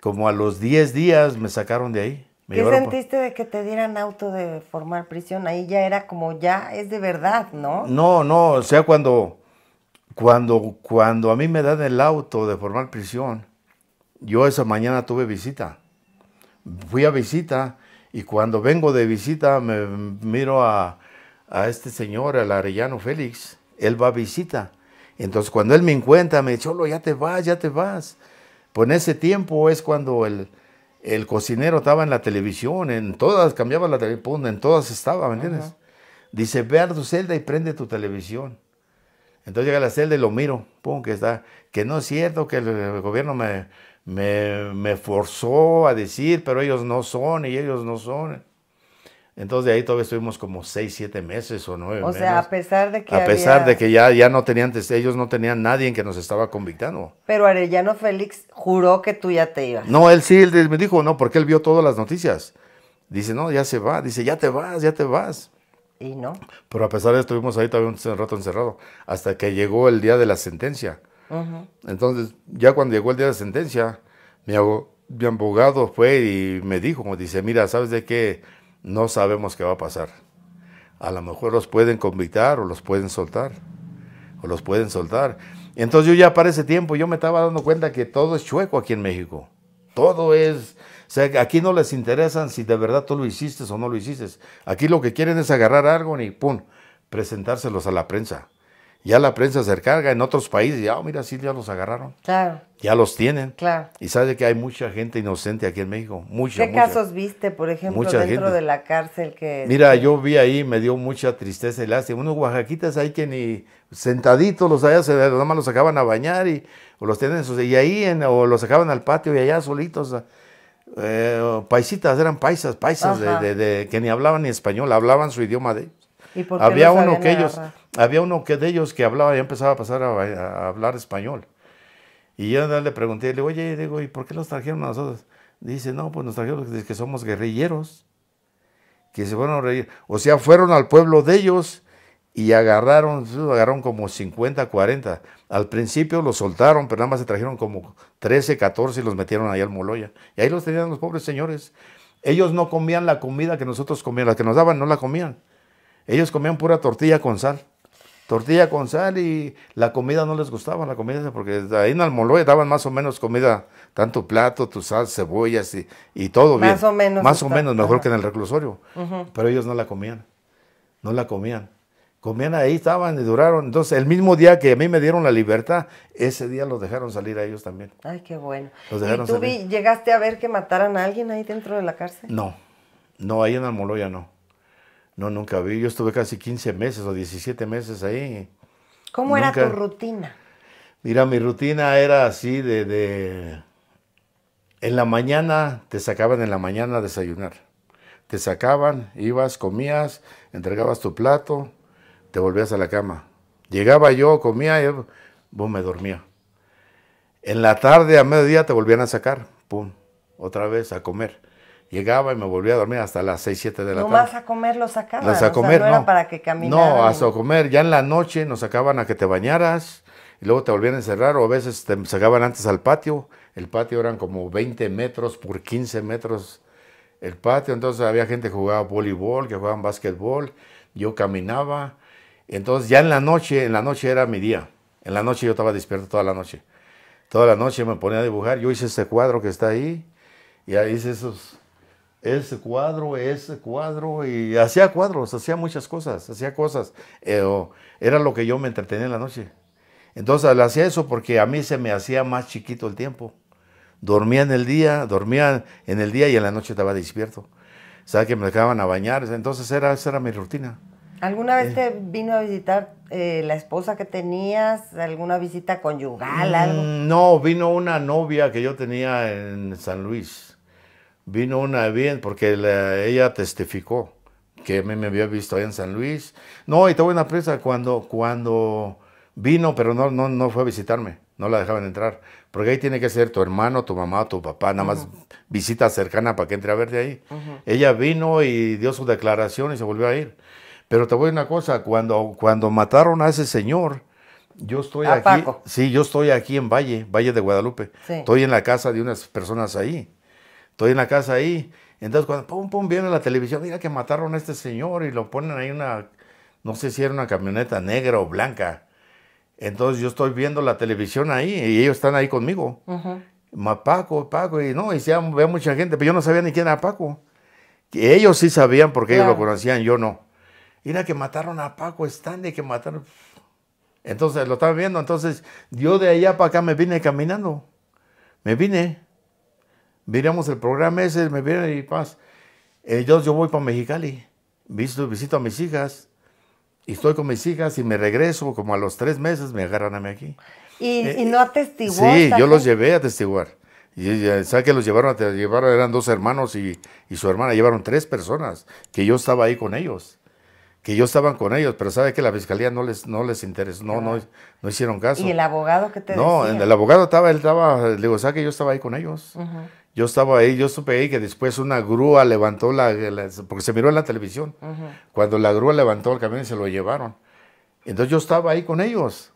Como a los 10 días me sacaron de ahí. ¿Qué sentiste de que te dieran auto de formar prisión? Ahí ya era como ya es de verdad, ¿no? No, no, o sea, cuando cuando cuando a mí me dan el auto de formar prisión, yo esa mañana tuve visita. Fui a visita y cuando vengo de visita me miro a, este señor, al Arellano Félix. Él va a visita. Entonces cuando él me encuentra, me dice, Cholo, ya te vas, ya te vas. Pues en ese tiempo es cuando el, cocinero estaba en la televisión, en todas, cambiaba la televisión, en todas estaba, ¿me entiendes? Dice, ve a tu celda y prende tu televisión. Entonces llega a la celda y lo miro, pum, que está, que no es cierto que el gobierno me, me, forzó a decir, pero ellos no son y ellos no son. Entonces de ahí todavía estuvimos como seis, siete meses o nueve. O sea, a pesar de que... A pesar de que ya, ya no tenían, ellos no tenían nadie en que nos estaba convictando. Pero Arellano Félix juró que tú ya te ibas. No, él sí, él me dijo, no, porque él vio todas las noticias. Dice, no, ya se va, dice, ya te vas, ya te vas. Y no. Pero a pesar de que estuvimos ahí todavía un rato encerrado, hasta que llegó el día de la sentencia. Entonces, ya cuando llegó el día de la sentencia, mi, abogado fue y me dijo, como dice, mira, ¿sabes de qué? No sabemos qué va a pasar. A lo mejor los pueden convictar o los pueden soltar. O los pueden soltar. Entonces yo ya para ese tiempo yo me estaba dando cuenta que todo es chueco aquí en México. Todo es... O sea, aquí no les interesan si de verdad tú lo hiciste o no lo hiciste. Aquí lo que quieren es agarrar algo y pum, presentárselos a la prensa ya la prensa se carga en otros países, ya, ah, mira, sí, ya los agarraron. Claro. Ya los tienen. Claro. Y sabe que hay mucha gente inocente aquí en México. Mucha, ¿Qué casos viste, por ejemplo, dentro de la cárcel que... Mira, yo vi ahí, me dio mucha tristeza y lástima. Unos oaxaquitas ahí que ni sentaditos los allá, nada más los sacaban a bañar y o los tienen y ahí, en, o los sacaban al patio y allá solitos. Eh, paisitas, eran paisas, paisas de, que ni hablaban ni español, hablaban su idioma de había uno que ellos, había uno que de ellos que hablaba, ya empezaba a pasar a, hablar español. Y yo le pregunté, le digo, oye, digo, ¿y por qué los trajeron a nosotros? Dice, no, pues nos trajeron porque que somos guerrilleros, que se fueron a reír. O sea, fueron al pueblo de ellos y agarraron, agarraron como 50, 40. Al principio los soltaron, pero nada más se trajeron como 13, 14 y los metieron ahí al Moloya. Y ahí los tenían los pobres señores. Ellos no comían la comida que nosotros comíamos, la que nos daban no la comían. Ellos comían pura tortilla con sal. Tortilla con sal y la comida no les gustaba, la comida, porque ahí en Almoloya daban más o menos comida, tanto plato, tu sal, cebollas y, y todo bien. Más o menos. Más o menos, mejor que en el reclusorio. Pero ellos no la comían, no la comían. Comían ahí, estaban y duraron. Entonces, el mismo día que a mí me dieron la libertad, ese día los dejaron salir a ellos también. Ay, qué bueno. ¿Y tú llegaste a ver que mataran a alguien ahí dentro de la cárcel? No, no, ahí en Almoloya no. No, nunca vi. Yo estuve casi 15 meses o 17 meses ahí. ¿Cómo era tu rutina? Mira, mi rutina era así de, En la mañana, te sacaban en la mañana a desayunar. Te sacaban, ibas, comías, entregabas tu plato, te volvías a la cama. Llegaba yo, comía, y me dormía. En la tarde, a mediodía, te volvían a sacar, pum, otra vez a comer llegaba y me volvía a dormir hasta las 6, 7 de la no tarde. a comer los sacaban. a no, era para que caminaran. No, hasta comer. Ya en la noche nos sacaban a que te bañaras y luego te volvían a encerrar o a veces te sacaban antes al patio. El patio eran como 20 metros por 15 metros el patio. Entonces había gente que jugaba voleibol, que jugaban básquetbol. Yo caminaba. Entonces ya en la noche, en la noche era mi día. En la noche yo estaba despierto toda la noche. Toda la noche me ponía a dibujar. Yo hice este cuadro que está ahí. Y ahí hice esos ese cuadro, ese cuadro, y hacía cuadros, hacía muchas cosas, hacía cosas. Eh, era lo que yo me entretenía en la noche. Entonces hacía eso porque a mí se me hacía más chiquito el tiempo. Dormía en el día, dormía en el día y en la noche estaba despierto. sabes que me dejaban a bañar, entonces era, esa era mi rutina. ¿Alguna vez eh. te vino a visitar eh, la esposa que tenías? ¿Alguna visita conyugal? Mm, no, vino una novia que yo tenía en San Luis vino una bien, porque ella testificó que me había visto ahí en San Luis. No, y tuve una presa cuando, cuando vino, pero no, no, no fue a visitarme, no la dejaban entrar. Porque ahí tiene que ser tu hermano, tu mamá, tu papá, nada más visita cercana para que entre a verte ahí. Ella vino y dio su declaración y se volvió a ir. Pero te voy a una cosa, cuando, cuando mataron a ese señor, yo estoy aquí. Sí, yo estoy aquí en Valle, Valle de Guadalupe. Estoy en la casa de unas personas ahí. Estoy en la casa ahí. Entonces, cuando pum, pum, viene la televisión, mira que mataron a este señor y lo ponen ahí una, no sé si era una camioneta negra o blanca. Entonces yo estoy viendo la televisión ahí y ellos están ahí conmigo. Paco, Paco, y no, y se ve mucha gente, pero yo no sabía ni quién era Paco. Que ellos sí sabían porque ellos lo conocían, yo no. Mira que mataron a Paco están de que mataron. Entonces lo estaba viendo, entonces yo de allá para acá me vine caminando. Me vine miramos el programa ese, me vieron y paz. Ellos, eh, yo, voy para Mexicali, visito, visito a mis hijas, y estoy con mis hijas y me regreso, como a los tres meses me agarran a mí aquí. ¿Y, eh, eh, no atestiguó? Sí, yo los llevé a atestiguar. Y, ¿sabes que los llevaron a llevar Eran dos hermanos y, su hermana, llevaron tres personas, que yo estaba ahí con ellos. Que yo estaba con ellos, pero sabe que la fiscalía no les, no les interesó, no, no, ah. no hicieron caso. ¿Y el abogado que te No, el abogado estaba, él estaba, le digo, ¿sabe que yo estaba ahí con ellos? Ajá. Yo estaba ahí, yo supe ahí que después una grúa levantó la, porque se miró en la televisión. Cuando la grúa levantó el camión y se lo llevaron. Entonces yo estaba ahí con ellos.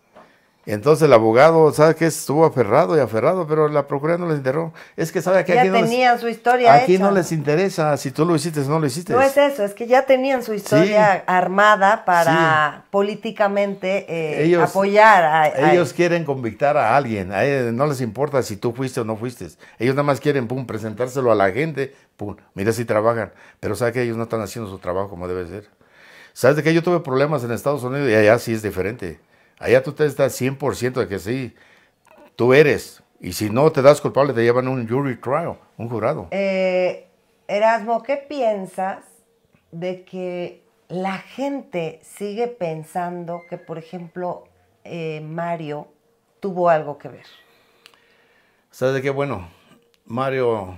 Entonces el abogado, ¿sabes qué? Estuvo aferrado y aferrado, pero la Procuraduría no les enterró. Es que sabe que aquí, no les, su historia aquí no les interesa si tú lo hiciste o no lo hiciste. No es eso, es que ya tenían su historia armada para políticamente eh, apoyar a, ellos quieren convictar a alguien, no les importa si tú fuiste o no fuiste. Ellos nada más quieren, pum, presentárselo a la gente, pum, mira si trabajan. Pero sabe que ellos no están haciendo su trabajo como debe ser. ¿Sabes de qué? Yo tuve problemas en Estados Unidos y allá sí es diferente. Allá tú te estás 100% de que sí, tú eres. Y si no te das culpable, te llevan un jury trial, un jurado. Eh, Erasmo, ¿qué piensas de que la gente sigue pensando que, por ejemplo, eh, Mario tuvo algo que ver? ¿Sabes de qué? Bueno, Mario,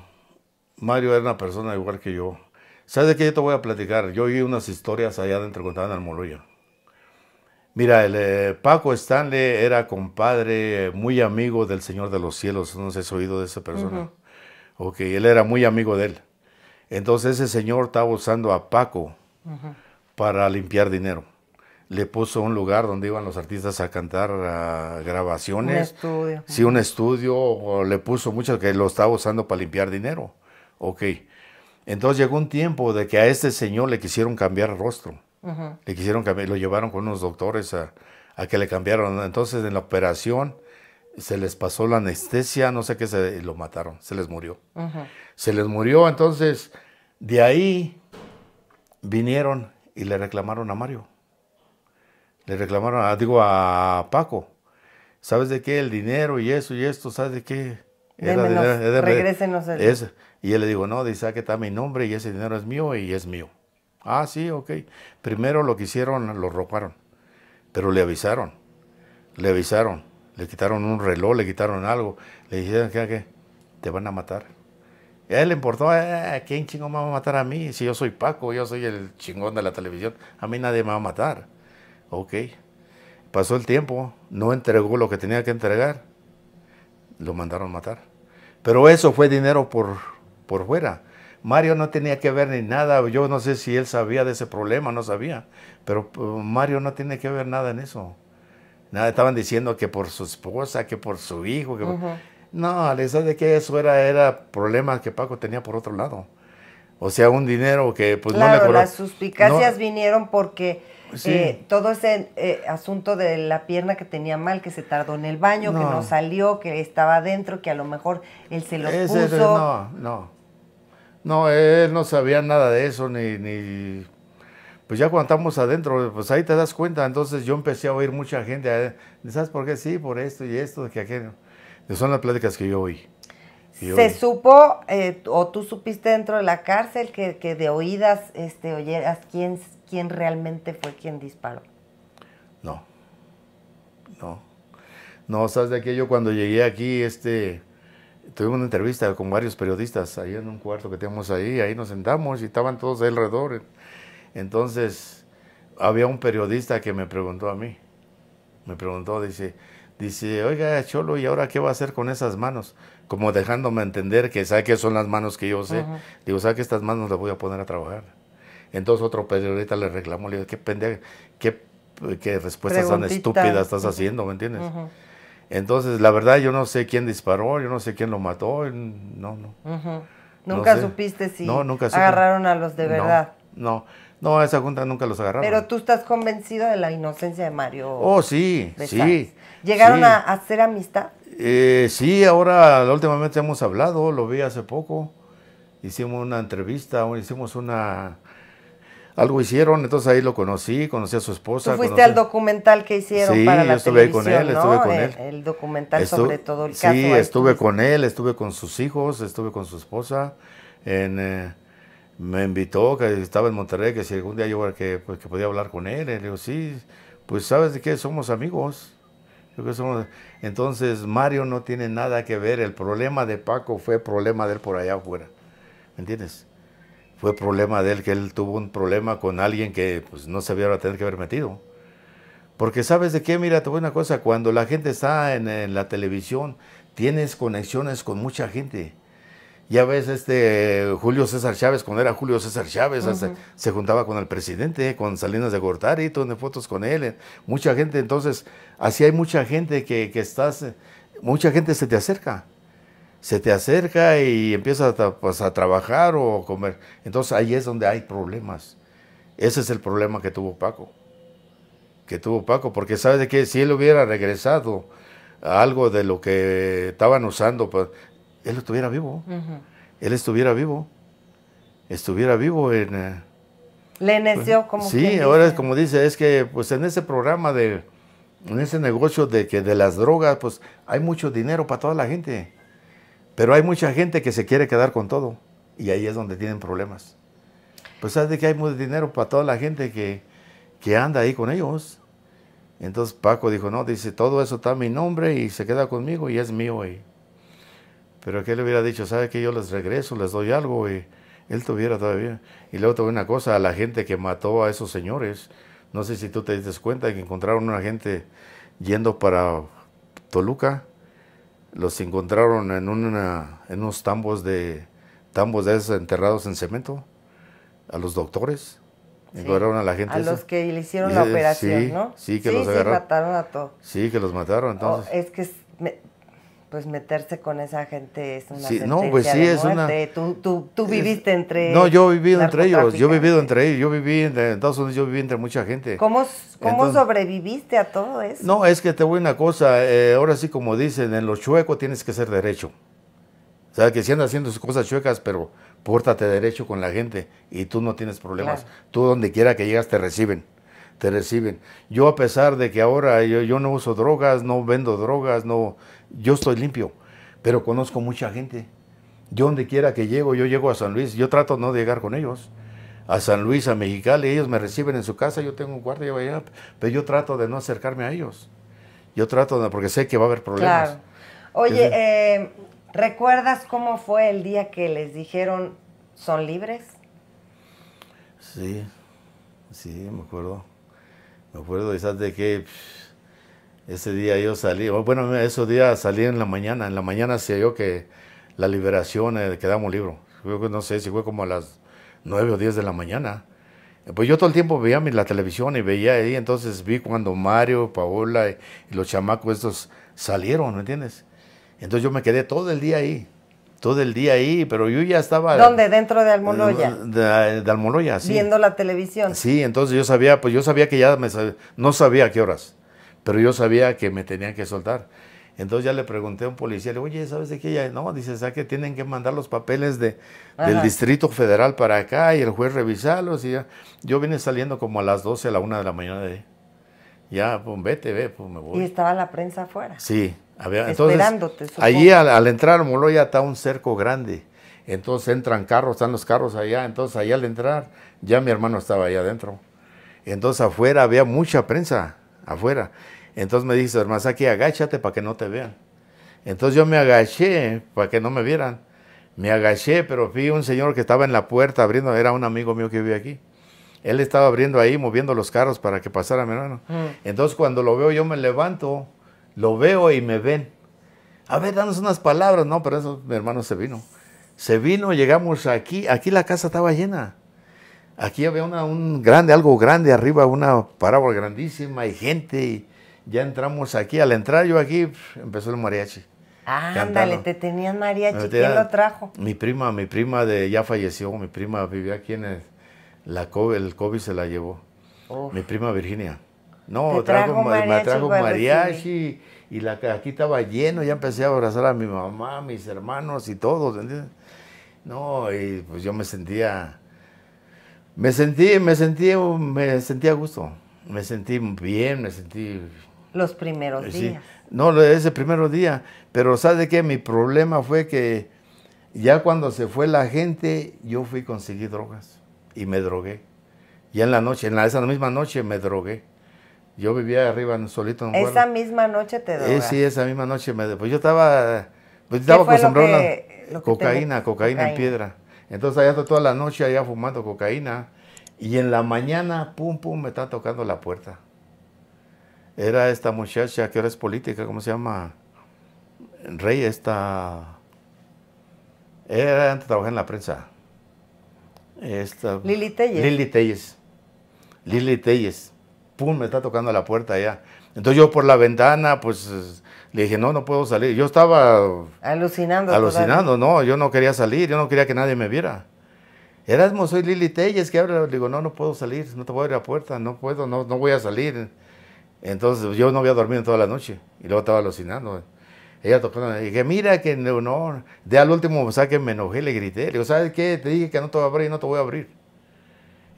Mario era una persona igual que yo. ¿Sabes de qué? Yo te voy a platicar. Yo oí unas historias allá dentro contadas en Almoloya Mira, el eh, Paco Stanley era compadre, muy amigo del Señor de los Cielos. No sé si has oído de esa persona. Ok, él era muy amigo de él. Entonces ese señor estaba usando a Paco para limpiar dinero. Le puso un lugar donde iban los artistas a cantar grabaciones. Un estudio. Sí, un estudio. Le puso mucho que lo estaba usando para limpiar dinero. Ok. Entonces llegó un tiempo de que a este señor le quisieron cambiar rostro. Le quisieron cambiar, lo llevaron con unos doctores a, que le cambiaron. Entonces en la operación se les pasó la anestesia, no sé qué, se, y lo mataron, se les murió. Se les murió, entonces de ahí vinieron y le reclamaron a Mario. Le reclamaron, digo, a Paco. ¿Sabes de qué? El dinero y eso y esto, ¿sabes de qué? Era, Démenos, y él le digo, no, dice, ah, que está mi nombre y ese dinero es mío y es mío. Ah, sí, ok. Primero lo que hicieron, lo robaron, pero le avisaron, le avisaron, le quitaron un reloj, le quitaron algo, le dijeron que, qué? te van a matar. a él le importó, eh, quién chingón me va a matar a mí? Si yo soy Paco, yo soy el chingón de la televisión, a mí nadie me va a matar. Ok. Pasó el tiempo, no entregó lo que tenía que entregar, lo mandaron matar. Pero eso fue dinero por, por fuera. Mario no tenía que ver ni nada, yo no sé si él sabía de ese problema, no sabía, pero Mario no tiene que ver nada en eso. Nada, estaban diciendo que por su esposa, que por su hijo. Que uh -huh. de que eso era, era problema que Paco tenía por otro lado. O sea, un dinero que pues no no las suspicacias vinieron porque eh, todo ese eh, asunto de la pierna que tenía mal, que se tardó en el baño, que no salió, que estaba adentro, que a lo mejor él se lo puso. No, no. No, él no sabía nada de eso, ni, ni... Pues ya cuando estamos adentro, pues ahí te das cuenta. Entonces yo empecé a oír mucha gente. Eh, ¿Sabes por qué? Sí, por esto y esto, que aquello. Son las pláticas que yo oí. ¿Se supo, eh, o tú supiste dentro de la cárcel, que, de oídas este, oyeras quién, quién realmente fue quien disparó? No. No. No, sabes de aquello cuando llegué aquí, este, Tuve una entrevista con varios periodistas ahí en un cuarto que teníamos ahí, ahí nos sentamos y estaban todos alrededor. Entonces, había un periodista que me preguntó a mí, me preguntó, dice, dice, oiga, Cholo, ¿y ahora qué va a hacer con esas manos? Como dejándome entender que sabe que son las manos que yo sé. Digo, ¿sabe que estas manos las voy a poner a trabajar? Entonces otro periodista le reclamó, le digo, qué pendeja, qué, qué respuestas tan estúpidas estás haciendo, ¿me entiendes? Entonces, la verdad, yo no sé quién disparó, yo no sé quién lo mató, no, no. Nunca supiste si agarraron a los de verdad. No, no, a esa junta nunca los agarraron. Pero tú estás convencido de la inocencia de Mario. Oh, sí, sí. ¿Llegaron A, hacer amistad? Eh, sí, ahora últimamente hemos hablado, lo vi hace poco. Hicimos una entrevista, hicimos una, algo hicieron, entonces ahí lo conocí, conocí a su esposa. ¿Tú fuiste al documental que hicieron para la estuve con él, con eh, él. El, documental sobre todo el caso. Sí, estuve con él, estuve con sus hijos, estuve con su esposa. Eh, me invitó, que estaba en Monterrey, que si algún día yo pues, que, podía hablar con él. le digo, sí, pues sabes de qué, somos amigos. Entonces Mario no tiene nada que ver, el problema de Paco fue problema de él por allá afuera. ¿Me entiendes? fue problema de él, que él tuvo un problema con alguien que pues, no se había tener que haber metido. Porque sabes de qué, mira, te voy a una cosa, cuando la gente está en, la televisión, tienes conexiones con mucha gente. Ya ves, este Julio César Chávez, cuando era Julio César Chávez, se, juntaba con el presidente, con Salinas de Gortari, tomé fotos con él, eh, mucha gente, entonces, así hay mucha gente que estás, eh, mucha gente se te acerca se te acerca y empieza a, pues, trabajar o comer. Entonces ahí es donde hay problemas. Ese es el problema que tuvo Paco. Que tuvo Paco, porque sabes de qué? si él hubiera regresado a algo de lo que estaban usando, pues, él estuviera vivo. Él estuviera vivo. Estuviera vivo en... Eh, le nació pues, como Sí, ahora es como dice, es que pues en ese programa de... En ese negocio de que de las drogas, pues hay mucho dinero para toda la gente pero hay mucha gente que se quiere quedar con todo y ahí es donde tienen problemas. Pues sabes que hay mucho dinero para toda la gente que, anda ahí con ellos. Entonces Paco dijo, no, dice, todo eso está en mi nombre y se queda conmigo y es mío. Pero que le hubiera dicho, ¿sabe que yo les regreso, les doy algo? Y él tuviera todavía. Y luego te una cosa, a la gente que mató a esos señores, no sé si tú te diste cuenta que encontraron una gente yendo para Toluca los encontraron en, una, en unos tambos de, tambos de esos enterrados en cemento, a los doctores. Encontraron a la gente. A los que le hicieron la operación, ¿no? Sí, que sí, los mataron a todos. Sí, que los mataron, entonces. Oh, es que pues meterse con esa gente es una sí, no, pues sí, es una tú, viviste entre no yo he vivido entre ellos yo he vivido entre ellos yo viví yo viví entre mucha gente cómo, cómo sobreviviste a todo eso no es que te voy a una cosa eh, ahora sí como dicen en los chueco tienes que ser derecho o sea que si andas haciendo cosas chuecas pero pórtate derecho con la gente y tú no tienes problemas tú donde quiera que llegas te reciben te reciben yo a pesar de que ahora yo no uso drogas no vendo drogas no yo estoy limpio, pero conozco mucha gente. Yo donde quiera que llego, yo llego a San Luis, yo trato no de llegar con ellos. A San Luis, a Mexicali, ellos me reciben en su casa, yo tengo un guardia allá, pero yo trato de no acercarme a ellos. Yo trato de, porque sé que va a haber problemas. Oye, eh, ¿recuerdas cómo fue el día que les dijeron son libres? Sí, sí, me acuerdo. Me acuerdo quizás de que ese día yo salí, bueno, esos días salí en la mañana, en la mañana hacía yo que la liberación, eh, que damos libro. no sé si fue como a las 9 o 10 de la mañana. Pues yo todo el tiempo veía la televisión y veía ahí, entonces vi cuando Mario, Paola y, los chamacos estos salieron, ¿me entiendes? Entonces yo me quedé todo el día ahí, todo el día ahí, pero yo ya estaba... ¿Dónde? ¿Dentro de Almoloya? Eh, de, Almoloya, sí. Viendo la televisión. Sí, entonces yo sabía, pues yo sabía que ya me, no sabía a qué horas. Pero yo sabía que me tenían que soltar. Entonces ya le pregunté a un policía, le oye, ¿sabes de qué? Ya, no, dice, ¿sabes que tienen que mandar los papeles de, del Distrito Federal para acá y el juez revisarlos? Y Yo vine saliendo como a las 12, a la una de la mañana de Ya, pues vete, ve, pues me voy. Y estaba la prensa afuera. Sí, entonces, Esperándote, Allí al, entrar, entrar ya está un cerco grande. Entonces entran carros, están los carros allá. Entonces allá al entrar, ya mi hermano estaba allá adentro. Entonces afuera había mucha prensa, afuera. Entonces me dice, hermano, aquí agáchate para que no te vean. Entonces yo me agaché para que no me vieran. Me agaché, pero vi un señor que estaba en la puerta abriendo, era un amigo mío que vive aquí. Él estaba abriendo ahí, moviendo los carros para que pasara mi hermano. Mm. Entonces cuando lo veo yo me levanto, lo veo y me ven. A ver, danos unas palabras. No, pero eso mi hermano se vino. Se vino, llegamos aquí, aquí la casa estaba llena. Aquí había una, un grande, algo grande arriba, una parábola grandísima y gente. Y, ya entramos aquí. Al entrar yo aquí, empezó el mariachi. Ándale, te tenían mariachi. ¿Quién lo trajo? Mi prima, mi prima de ya falleció. Mi prima vivía aquí en el, la COVID, el COVID se la llevó. Mi prima Virginia. No, trajo, mariachi, me trajo mariachi y la aquí estaba lleno. Ya empecé a abrazar a mi mamá, mis hermanos y todos, ¿entiendes? No, y pues yo me sentía, me sentí, me sentí, me sentí a gusto. Me sentí bien, me sentí los primeros sí. días. No, ese primer día. Pero ¿sabe qué? Mi problema fue que ya cuando se fue la gente, yo fui a conseguir drogas y me drogué. Ya en la noche, en la, esa misma noche me drogué. Yo vivía arriba solito en un Esa misma noche te drogué. Eh, sí, esa misma noche me Pues yo estaba, pues estaba acostumbrado a cocaína, cocaína en piedra. Entonces allá toda la noche allá fumando cocaína. Y en la mañana, pum, pum, me está tocando la puerta era esta muchacha que ahora es política, ¿cómo se llama? Rey, esta... Era antes trabajaba en la prensa. Esta, Lili Telles. Lili Telles. Lili Telles. Pum, me está tocando la puerta allá. Entonces yo por la ventana, pues le dije, no, no puedo salir. Yo estaba... Alucinando. Alucinando, no, yo no quería salir, yo no quería que nadie me viera. Erasmo, soy Lili Telles, que ahora le digo, no, no puedo salir, no te voy a abrir la puerta, no puedo, no, no voy a salir. Entonces yo no había dormido toda la noche y luego estaba alucinando. Ella tocó y dije, mira que no, de al último, mensaje me enojé, le grité. Le digo, ¿sabes qué? Te dije que no te voy a abrir y no te voy a abrir.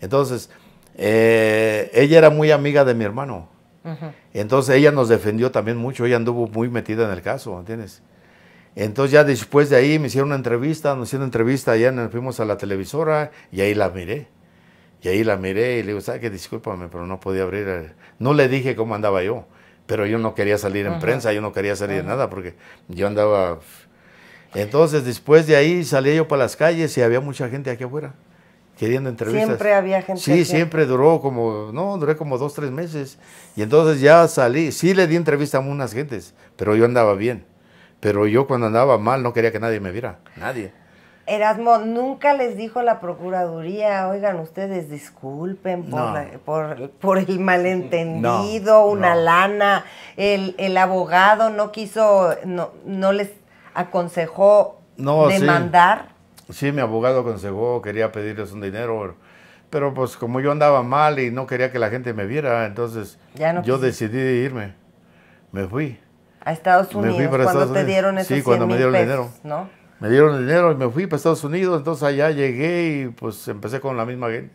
Entonces, eh, ella era muy amiga de mi hermano. Entonces ella nos defendió también mucho, ella anduvo muy metida en el caso, ¿entiendes? Entonces ya después de ahí me hicieron una entrevista, nos hicieron una entrevista, ya nos fuimos a la televisora y ahí la miré. Y ahí la miré y le digo, ¿sabes qué? Discúlpame, pero no podía abrir. No le dije cómo andaba yo, pero yo no quería salir en prensa, yo no quería salir en nada, porque yo andaba... Entonces, después de ahí salí yo para las calles y había mucha gente aquí afuera queriendo entrevistas. Siempre había gente. Sí, siempre duró como, no, duré como dos, tres meses. Y entonces ya salí, sí le di entrevista a unas gentes, pero yo andaba bien. Pero yo cuando andaba mal no quería que nadie me viera, nadie. Erasmo, nunca les dijo la Procuraduría, oigan ustedes, disculpen por, por, el malentendido, una lana, el, abogado no quiso, no, no les aconsejó demandar. Sí. mi abogado aconsejó, quería pedirles un dinero, pero pues como yo andaba mal y no quería que la gente me viera, entonces yo decidí irme, me fui. A Estados Unidos, cuando te dieron esos Sí, cuando me dieron pesos, el dinero. Me dieron el dinero y me fui para Estados Unidos, entonces allá llegué y pues empecé con la misma gente.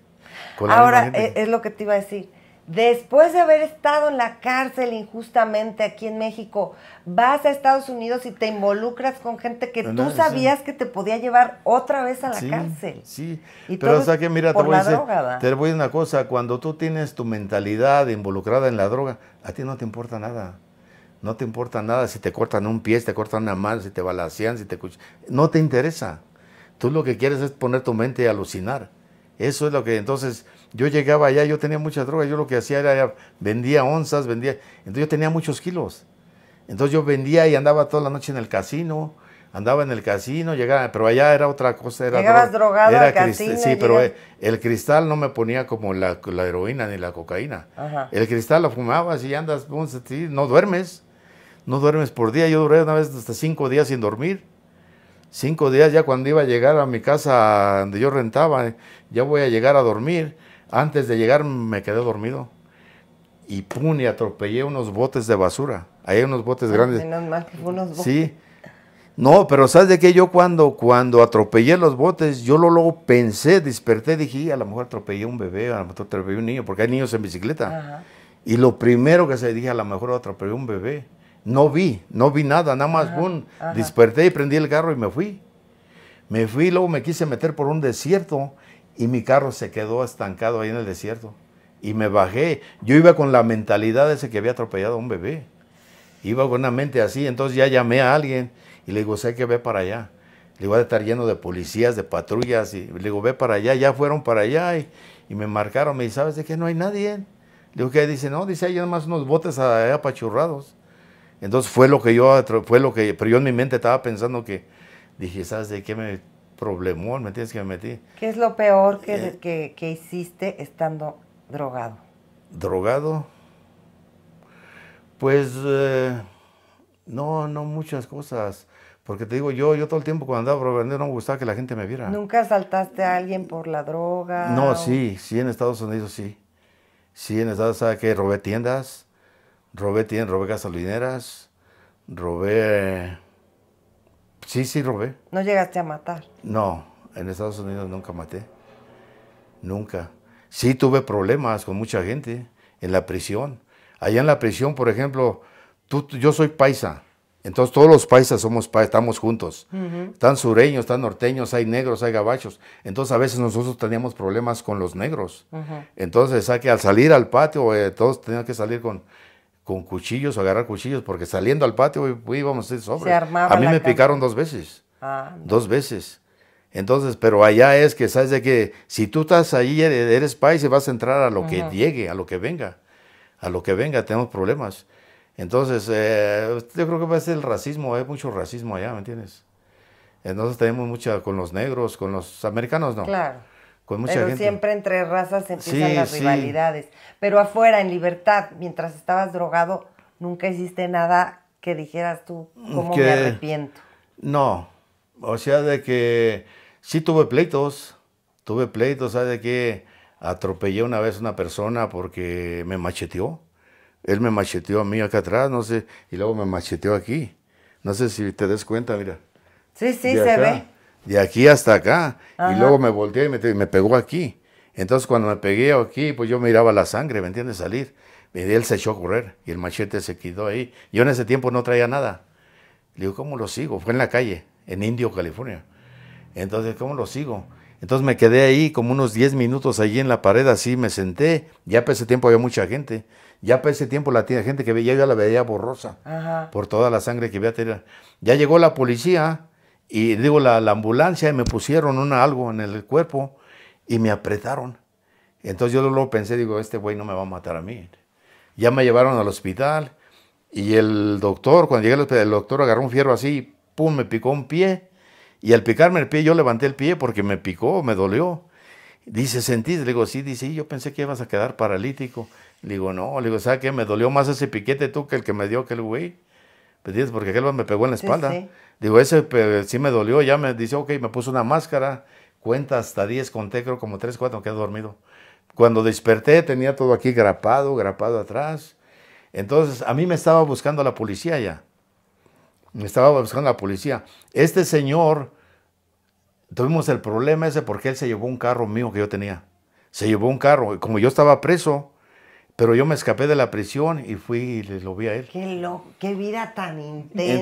Ahora, e, es lo que te iba a decir. Después de haber estado en la cárcel injustamente aquí en México, vas a Estados Unidos y te involucras con gente que tú sabías que te podía llevar otra vez a la cárcel. Sí, pero o sea que mira, te voy, a te voy a decir una cosa, cuando tú tienes tu mentalidad involucrada en la droga, a ti no te importa nada. No te importa nada si te cortan un pie, si te cortan una mano, si te balacean, si te No te interesa. Tú lo que quieres es poner tu mente a alucinar. Eso es lo que entonces yo llegaba allá, yo tenía muchas drogas. yo lo que hacía era vendía onzas, vendía, entonces yo tenía muchos kilos. Entonces yo vendía y andaba toda la noche en el casino, andaba en el casino, llegaba, pero allá era otra cosa, era Llegabas droga, drogado era casino. Sí, pero eh, el, cristal no me ponía como la, heroína ni la cocaína. El cristal lo fumabas y andas, no duermes no duermes por día. Yo duré una vez hasta cinco días sin dormir. Cinco días ya cuando iba a llegar a mi casa donde yo rentaba, ya voy a llegar a dormir. Antes de llegar me quedé dormido. Y pum, y atropellé unos botes de basura. Hay unos botes ah, grandes. Menos Sí. No, pero ¿sabes de qué? Yo cuando, cuando atropellé los botes, yo lo luego pensé, desperté, dije, a lo mejor atropellé un bebé, a lo mejor atropellé un niño, porque hay niños en bicicleta. Y lo primero que se dije, a lo mejor atropellé un bebé. No vi, no vi nada, nada más, un desperté y prendí el carro y me fui. Me fui, luego me quise meter por un desierto y mi carro se quedó estancado ahí en el desierto. Y me bajé. Yo iba con la mentalidad de ese que había atropellado a un bebé. Iba con una mente así, entonces ya llamé a alguien y le digo, sé que ve para allá. Le digo, a estar lleno de policías, de patrullas. Y le digo, ve para allá, ya fueron para allá. Y, me marcaron, me dice, ¿sabes de qué? No hay nadie. Le digo, ¿qué? Dice, no, dice, hay más unos botes apachurrados. Entonces fue lo que yo, fue lo que, pero yo en mi mente estaba pensando que, dije, ¿sabes de qué me problemó? me tienes que me metí? ¿Qué es lo peor que, eh. hiciste estando drogado? ¿Drogado? Pues, eh, no, no muchas cosas. Porque te digo, yo, yo todo el tiempo cuando andaba drogando no me gustaba que la gente me viera. ¿Nunca asaltaste a alguien por la droga? No, sí, sí, en Estados Unidos sí. Sí, en Estados Unidos, ¿sabes qué? Robé tiendas, Robé, tiene, robé gasolineras, robé... Sí, sí, robé. ¿No llegaste a matar? No, en Estados Unidos nunca maté. Nunca. Sí tuve problemas con mucha gente en la prisión. Allá en la prisión, por ejemplo, yo soy paisa. Entonces todos los paisas somos paisas, estamos juntos. Están sureños, están norteños, hay negros, hay gabachos. Entonces a veces nosotros teníamos problemas con los negros. Entonces, que al salir al patio, eh, todos tenían que salir con con cuchillos, agarrar cuchillos, porque saliendo al patio íbamos a ir sobre. A mí me picaron dos veces. Ah, dos veces. Entonces, pero allá es que sabes de que si tú estás ahí, eres, país y vas a entrar a lo que llegue, a lo que venga. A lo que venga, tenemos problemas. Entonces, eh, yo creo que va a ser el racismo, hay mucho racismo allá, ¿me entiendes? Entonces tenemos mucha con los negros, con los americanos, ¿no? Claro pero siempre entre razas empiezan las rivalidades. Pero afuera, en libertad, mientras estabas drogado, nunca hiciste nada que dijeras tú, ¿cómo me arrepiento? No, o sea, de que sí tuve pleitos, tuve pleitos, sea de que Atropellé una vez una persona porque me macheteó. Él me macheteó a mí acá atrás, no sé, y luego me macheteó aquí. No sé si te des cuenta, mira. Sí, sí, se ve de aquí hasta acá. Y luego me volteé y me, pegó aquí. Entonces cuando me pegué aquí, pues yo miraba la sangre, ¿me entiendes? Salir. Y él se echó a correr y el machete se quedó ahí. Yo en ese tiempo no traía nada. Le digo, ¿cómo lo sigo? Fue en la calle, en Indio, California. Entonces, ¿cómo lo sigo? Entonces me quedé ahí como unos 10 minutos allí en la pared, así me senté. Ya para ese tiempo había mucha gente. Ya para ese tiempo la gente que veía, yo la veía borrosa por toda la sangre que veía, tener Ya llegó la policía y digo la, ambulancia me pusieron una, algo en el cuerpo y me apretaron. Entonces yo luego pensé, digo, este güey no me va a matar a mí. Ya me llevaron al hospital y el doctor, cuando llegué al hospital, el doctor agarró un fierro así, pum, me picó un pie. Y al picarme el pie, yo levanté el pie porque me picó, me dolió. Dice, ¿sentís? Le digo, sí, dice, yo pensé que ibas a quedar paralítico. Le digo, no, le digo, ¿sabes qué? Me dolió más ese piquete tú que el que me dio aquel güey. ¿Ves? Pues porque aquel me pegó en la espalda. Digo, ese pues, sí me dolió, ya me dice, ok, me puso una máscara, cuenta hasta 10, conté creo como 3, 4, quedé dormido. Cuando desperté tenía todo aquí grapado, grapado atrás. Entonces a mí me estaba buscando la policía ya. Me estaba buscando la policía. Este señor, tuvimos el problema ese porque él se llevó un carro mío que yo tenía. Se llevó un carro. Como yo estaba preso, pero yo me escapé de la prisión y fui y lo vi a él. Qué, qué vida tan intensa.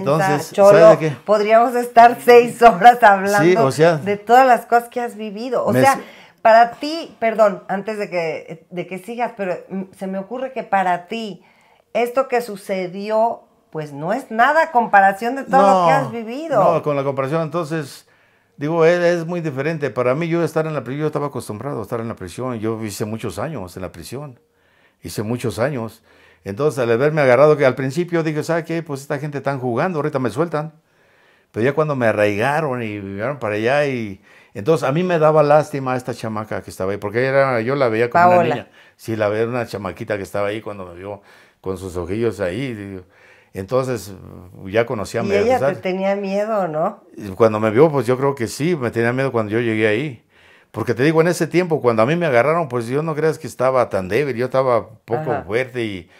Entonces, podríamos estar seis horas hablando de todas las cosas que has vivido. O sea, para ti, perdón, antes de que, que sigas, pero mm, se me ocurre que para ti, esto que sucedió, pues no es nada comparación de todo lo que has vivido. No, con la comparación, entonces, digo, es, es, muy diferente. Para mí, yo estar en la prisión, yo estaba acostumbrado a estar en la prisión. Yo hice muchos años en la prisión hice muchos años. Entonces, al verme agarrado, que al principio dije, ¿sabes qué? Pues esta gente están jugando, ahorita me sueltan. Pero ya cuando me arraigaron y vivieron para allá y... Entonces, a mí me daba lástima esta chamaca que estaba ahí, porque era, yo la veía como una niña. Sí, la veía una chamaquita que estaba ahí cuando me vio con sus ojillos ahí. Entonces, ya conocía a mi ¿Y ella tenía miedo, no? Cuando me vio, pues yo creo que sí, me tenía miedo cuando yo llegué ahí. Porque te digo, en ese tiempo, cuando a mí me agarraron, pues yo no creas que estaba tan débil, yo estaba poco fuerte y,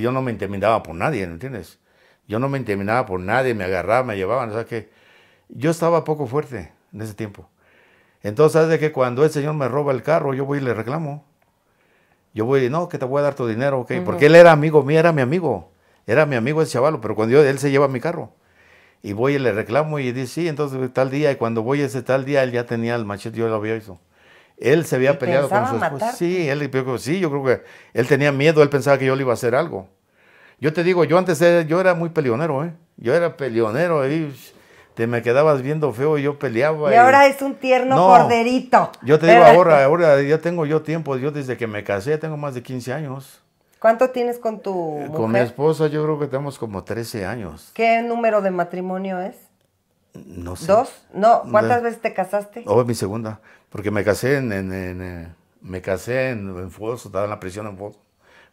yo no me intimidaba por nadie, ¿me entiendes? Yo no me intimidaba por nadie, me agarraban, me llevaban, o sea que yo estaba poco fuerte en ese tiempo. Entonces, ¿sabes de que cuando el señor me roba el carro, yo voy y le reclamo? Yo voy y no, que te voy a dar tu dinero, ok. Porque él era amigo mío, era mi amigo. Era mi amigo ese chavalo, pero cuando él se lleva mi carro. Y voy y le reclamo y dice, sí, entonces tal día, y cuando voy ese tal día, él ya tenía el machete, yo lo había visto. Él se había peleado con su esposa. Sí, él, sí, yo creo que él tenía miedo, él pensaba que yo le iba a hacer algo. Yo te digo, yo antes era, yo era muy peleonero, ¿eh? Yo era peleonero y te me quedabas viendo feo y yo peleaba. Y, ahora es un tierno corderito. Yo te digo, ahora, ahora ya tengo yo tiempo, yo desde que me casé tengo más de 15 años. ¿Cuánto tienes con tu mujer? Eh, con mi esposa yo creo que tenemos como 13 años. ¿Qué número de matrimonio es? No sé. ¿Dos? No, ¿cuántas veces te casaste? Oh, mi segunda, porque me casé en, en, eh, me casé en, en Foso, estaba en la prisión en Foso.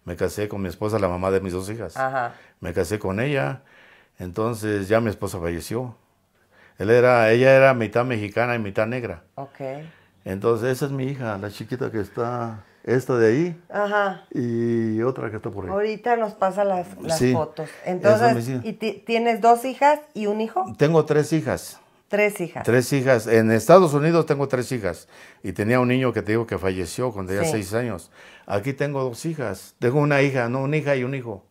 Me casé con mi esposa, la mamá de mis dos hijas. Ajá. Me casé con ella, entonces ya mi esposa falleció. Él era, ella era mitad mexicana y mitad negra. Ok. Entonces esa es mi hija, la chiquita que está esta de ahí Ajá. y otra que está por ahí. Ahorita nos pasa las, fotos. Entonces, ¿y ¿tienes dos hijas y un hijo? Tengo tres hijas. Tres hijas. Tres hijas. En Estados Unidos tengo tres hijas. Y tenía un niño que te digo que falleció cuando tenía seis años. Aquí tengo dos hijas. Tengo una hija, no, una hija y un hijo.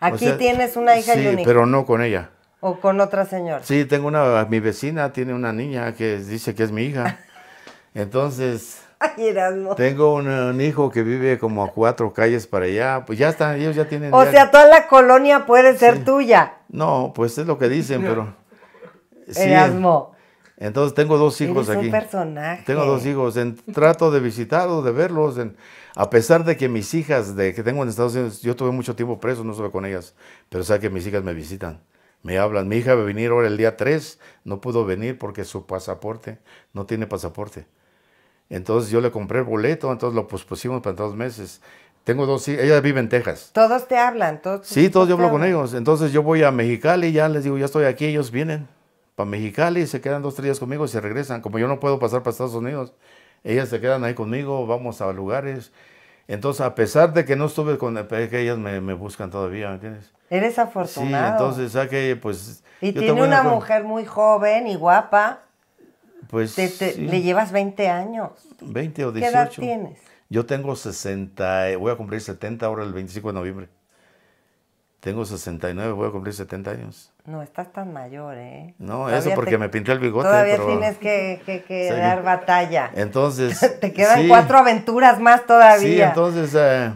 Aquí tienes una hija y un hijo. pero no con ella. O con otra señora. Sí, tengo una, mi vecina tiene una niña que dice que es mi hija. Entonces, tengo un, hijo que vive como a cuatro calles para allá. Pues ya están, ellos ya tienen. O sea, toda la colonia puede ser tuya. No, pues es lo que dicen, pero. Erasmo. Entonces tengo dos hijos aquí. aquí. Un personaje. Tengo dos hijos. En, trato de visitarlos, de verlos. a pesar de que mis hijas de que tengo en Estados Unidos, yo tuve mucho tiempo preso, no estuve con ellas. Pero sabes que mis hijas me visitan. Me hablan. Mi hija va a venir ahora el día 3. No pudo venir porque su pasaporte no tiene pasaporte. Entonces yo le compré el boleto, entonces lo pusimos para dos meses. Tengo dos hijas, ella vive en Texas. Todos te hablan, todos. Sí, todos yo hablo con ellos. Entonces yo voy a Mexicali ya les digo, ya estoy aquí, ellos vienen para Mexicali, se quedan dos, tres días conmigo y se regresan. Como yo no puedo pasar para Estados Unidos, ellas se quedan ahí conmigo, vamos a lugares. Entonces, a pesar de que no estuve con que ellas me, buscan todavía, ¿me ¿entiendes? Eres afortunado. Sí, entonces, que pues... Y tiene una mujer muy joven y guapa. Pues, le llevas 20 años. 20 o 18. ¿Qué edad tienes? Yo tengo 60, eh, voy a cumplir 70 ahora el 25 de noviembre. Tengo 69, voy a cumplir 70 años. No estás tan mayor, ¿eh? No, eso porque me pinté el bigote. Todavía tienes que, dar batalla. Entonces. te quedan cuatro aventuras más todavía. Sí, entonces. Eh,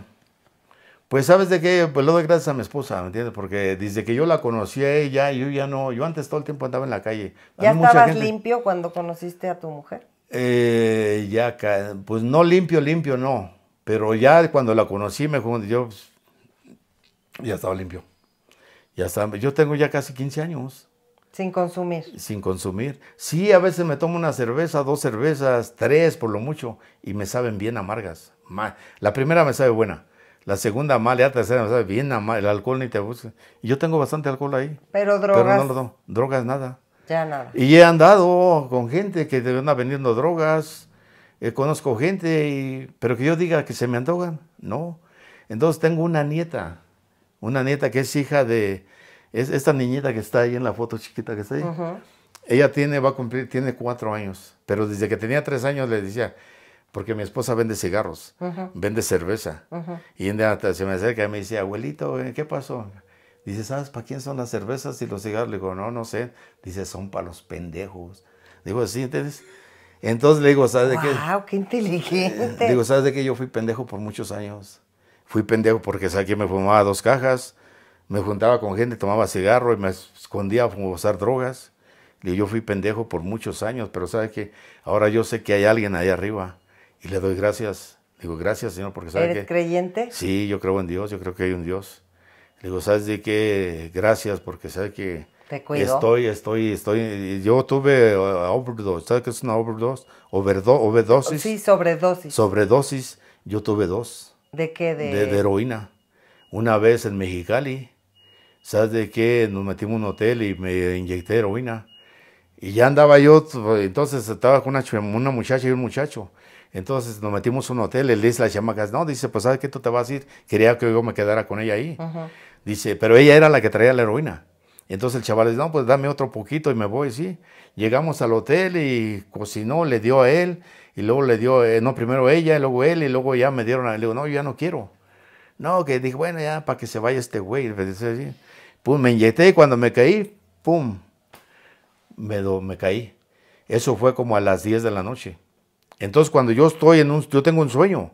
pues sabes de qué, pues lo doy gracias a mi esposa, ¿me entiendes? Porque desde que yo la conocí ella, yo ya no, yo antes todo el tiempo andaba en la calle. ¿Ya estabas limpio cuando conociste a tu mujer? Eh, ya, pues no limpio, limpio, no. Pero ya cuando la conocí, me yo pues, ya estaba limpio. Ya estaba, yo tengo ya casi 15 años. Sin consumir. Sin consumir. Sí, a veces me tomo una cerveza, dos cervezas, tres por lo mucho, y me saben bien amargas. La primera me sabe buena la segunda mal, la tercera bien el alcohol ni te busca. Y yo tengo bastante alcohol ahí. Pero drogas. Pero no lo Drogas nada. Ya nada. Y he andado con gente que te anda vendiendo drogas, eh, conozco gente, pero que yo diga que se me andogan, no. Entonces tengo una nieta, una nieta que es hija de, es esta niñita que está ahí en la foto chiquita que está ahí. Ella tiene, va a cumplir, tiene cuatro años, pero desde que tenía tres años le decía, porque mi esposa vende cigarros, vende cerveza. Y se me acerca y me dice, abuelito, eh, ¿qué pasó? Dice, ¿sabes para quién son las cervezas y los cigarros? Le digo, no, no sé. Dice, son para los pendejos. Digo, sí, entonces... Entonces le digo, ¿sabes de qué? ¡Wow! ¡Qué inteligente! Digo, ¿sabes de qué? Yo fui pendejo por muchos años. Fui pendejo porque ¿sabes que me fumaba dos cajas, me juntaba con gente, tomaba cigarro y me escondía a fumar drogas. Y yo fui pendejo por muchos años, pero ¿sabes qué? Ahora yo sé que hay alguien ahí arriba y le doy gracias. Le digo, gracias, Señor, porque sabe ¿Eres creyente? Sí, yo creo en Dios, yo creo que hay un Dios. Le digo, ¿sabes de qué? Gracias, porque sabes que... Te cuido. Estoy, estoy, estoy... Yo tuve uh, overdose. ¿Sabes qué es una overdose? Overdo, Sí, sobredosis. Sobredosis. Yo tuve dos. ¿De qué? De... heroína. Una vez en Mexicali. ¿Sabes de qué? Nos metimos en un hotel y me inyecté heroína. Y ya andaba yo, pues, entonces estaba con una, una muchacha y un muchacho. Entonces nos metimos a un hotel, él dice a las chamacas, no, dice, pues ¿sabes qué tú te vas a ir? Quería que yo me quedara con ella ahí. Dice, pero ella era la que traía la heroína. Entonces el chaval dice, no, pues dame otro poquito y me voy, sí. Llegamos al hotel y cocinó, le dio a él, y luego le dio, eh, no, primero ella, y luego él, y luego ya me dieron a él. Le digo, no, yo ya no quiero. No, que dije, bueno, ya, para que se vaya este güey. Pum, me inyecté y cuando me caí, pum, me, do, me caí. Eso fue como a las 10 de la noche. Entonces cuando yo estoy en un, yo tengo un sueño.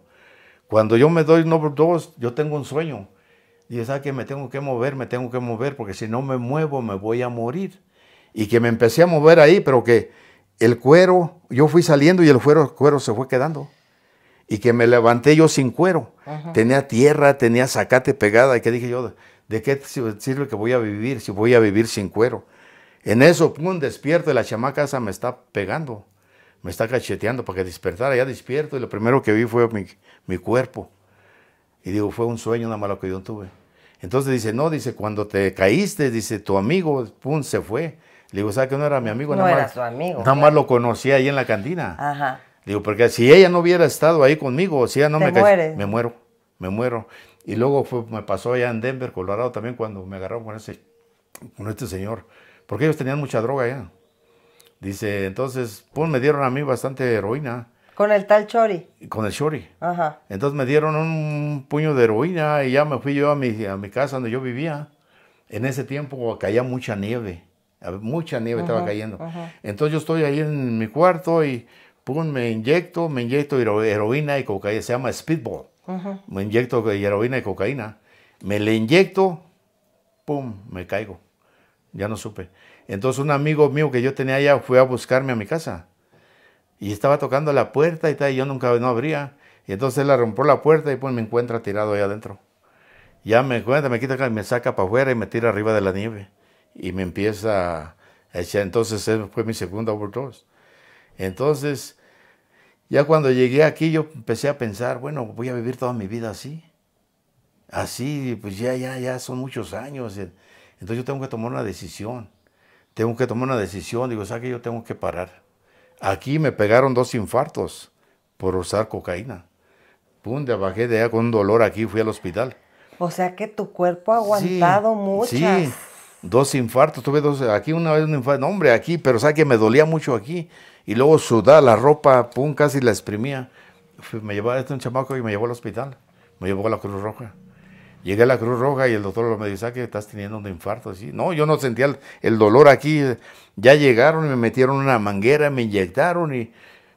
Cuando yo me doy un overdose, yo tengo un sueño. Y es ah, que me tengo que mover, me tengo que mover, porque si no me muevo me voy a morir. Y que me empecé a mover ahí, pero que el cuero, yo fui saliendo y el cuero, se fue quedando. Y que me levanté yo sin cuero. Tenía tierra, tenía zacate pegada. Y que dije yo, ¿de qué sirve que voy a vivir si voy a vivir sin cuero? En eso, un despierto y la chamaca me está pegando me está cacheteando para que despertara. Ya despierto y lo primero que vi fue mi, cuerpo. Y digo, fue un sueño nada más lo que yo tuve. Entonces dice, no, dice, cuando te caíste, dice, tu amigo, pum, se fue. Le digo, ¿sabes que no era mi amigo? No nada más, amigo. Nada más lo conocí ahí en la cantina. Ajá. Digo, porque si ella no hubiera estado ahí conmigo, si ella no me cae, me muero, me muero. Y luego fue, me pasó allá en Denver, Colorado también, cuando me agarraron con, ese, con este señor. Porque ellos tenían mucha droga allá. Dice, entonces, pues me dieron a mí bastante heroína. Con el tal Chori. Con el Chori. Ajá. Entonces me dieron un puño de heroína y ya me fui yo a mi, a mi casa donde yo vivía. En ese tiempo caía mucha nieve. Mucha nieve estaba cayendo. Entonces yo estoy ahí en mi cuarto y pum, me inyecto, me inyecto heroína y cocaína. Se llama speedball. Me inyecto heroína y cocaína. Me le inyecto, pum, me caigo. Ya no supe. Entonces un amigo mío que yo tenía allá fue a buscarme a mi casa y estaba tocando la puerta y tal, y yo nunca no abría. Y entonces él la rompió la puerta y pues me encuentra tirado allá adentro. Ya me encuentra, me quita, me saca para afuera y me tira arriba de la nieve. Y me empieza a echar. Entonces fue mi segunda overdose. Entonces, ya cuando llegué aquí, yo empecé a pensar, bueno, voy a vivir toda mi vida así. Así, pues ya, ya, ya son muchos años. Entonces yo tengo que tomar una decisión tengo que tomar una decisión. Digo, ¿sabes que Yo tengo que parar. Aquí me pegaron dos infartos por usar cocaína. Pum, de bajé de allá con dolor aquí, fui al hospital. O sea que tu cuerpo ha aguantado mucho muchas. Sí, dos infartos. Tuve dos, aquí una vez un infarto. hombre, aquí, pero ¿sabes que me dolía mucho aquí. Y luego sudaba la ropa, pum, casi la exprimía. Me llevaba este un chamaco y me llevó al hospital. Me llevó a la Cruz Roja. Llegué a la Cruz Roja y el doctor me dice, ah, que estás teniendo un infarto. Así, no, yo no sentía el, dolor aquí. Ya llegaron y me metieron una manguera, me inyectaron y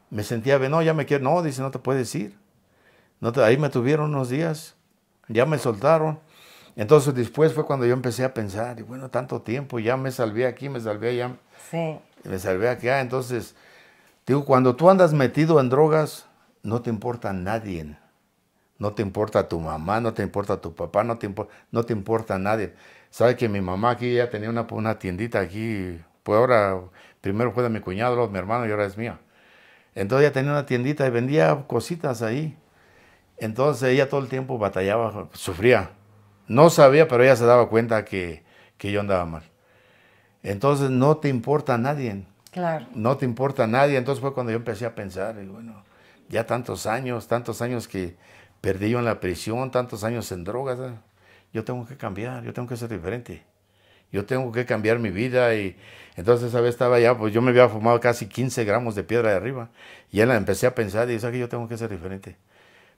me sentía, no, ya me quiero, no, dice, no te puedes ir. ahí me tuvieron unos días, ya me soltaron. Entonces después fue cuando yo empecé a pensar, y bueno, tanto tiempo, ya me salvé aquí, me salvé allá. Me salvé aquí, entonces, digo, cuando tú andas metido en drogas, no te importa nadie. No te importa tu mamá, no te importa tu papá, no te, no te importa nadie. ¿Sabes que mi mamá aquí ya tenía una, una tiendita aquí, pues ahora primero fue de mi cuñado, luego mi hermano y ahora es mía. Entonces ella tenía una tiendita y vendía cositas ahí. Entonces ella todo el tiempo batallaba, sufría. No sabía, pero ella se daba cuenta que, que yo andaba mal. Entonces no te importa nadie. Claro. No te importa nadie. Entonces fue cuando yo empecé a pensar, y bueno, ya tantos años, tantos años que perdí yo en la prisión tantos años en drogas. ¿eh? Yo tengo que cambiar, yo tengo que ser diferente. Yo tengo que cambiar mi vida. Y entonces esa vez estaba ya, pues yo me había fumado casi 15 gramos de piedra de arriba. Y ya la empecé a pensar y dije, que yo tengo que ser diferente.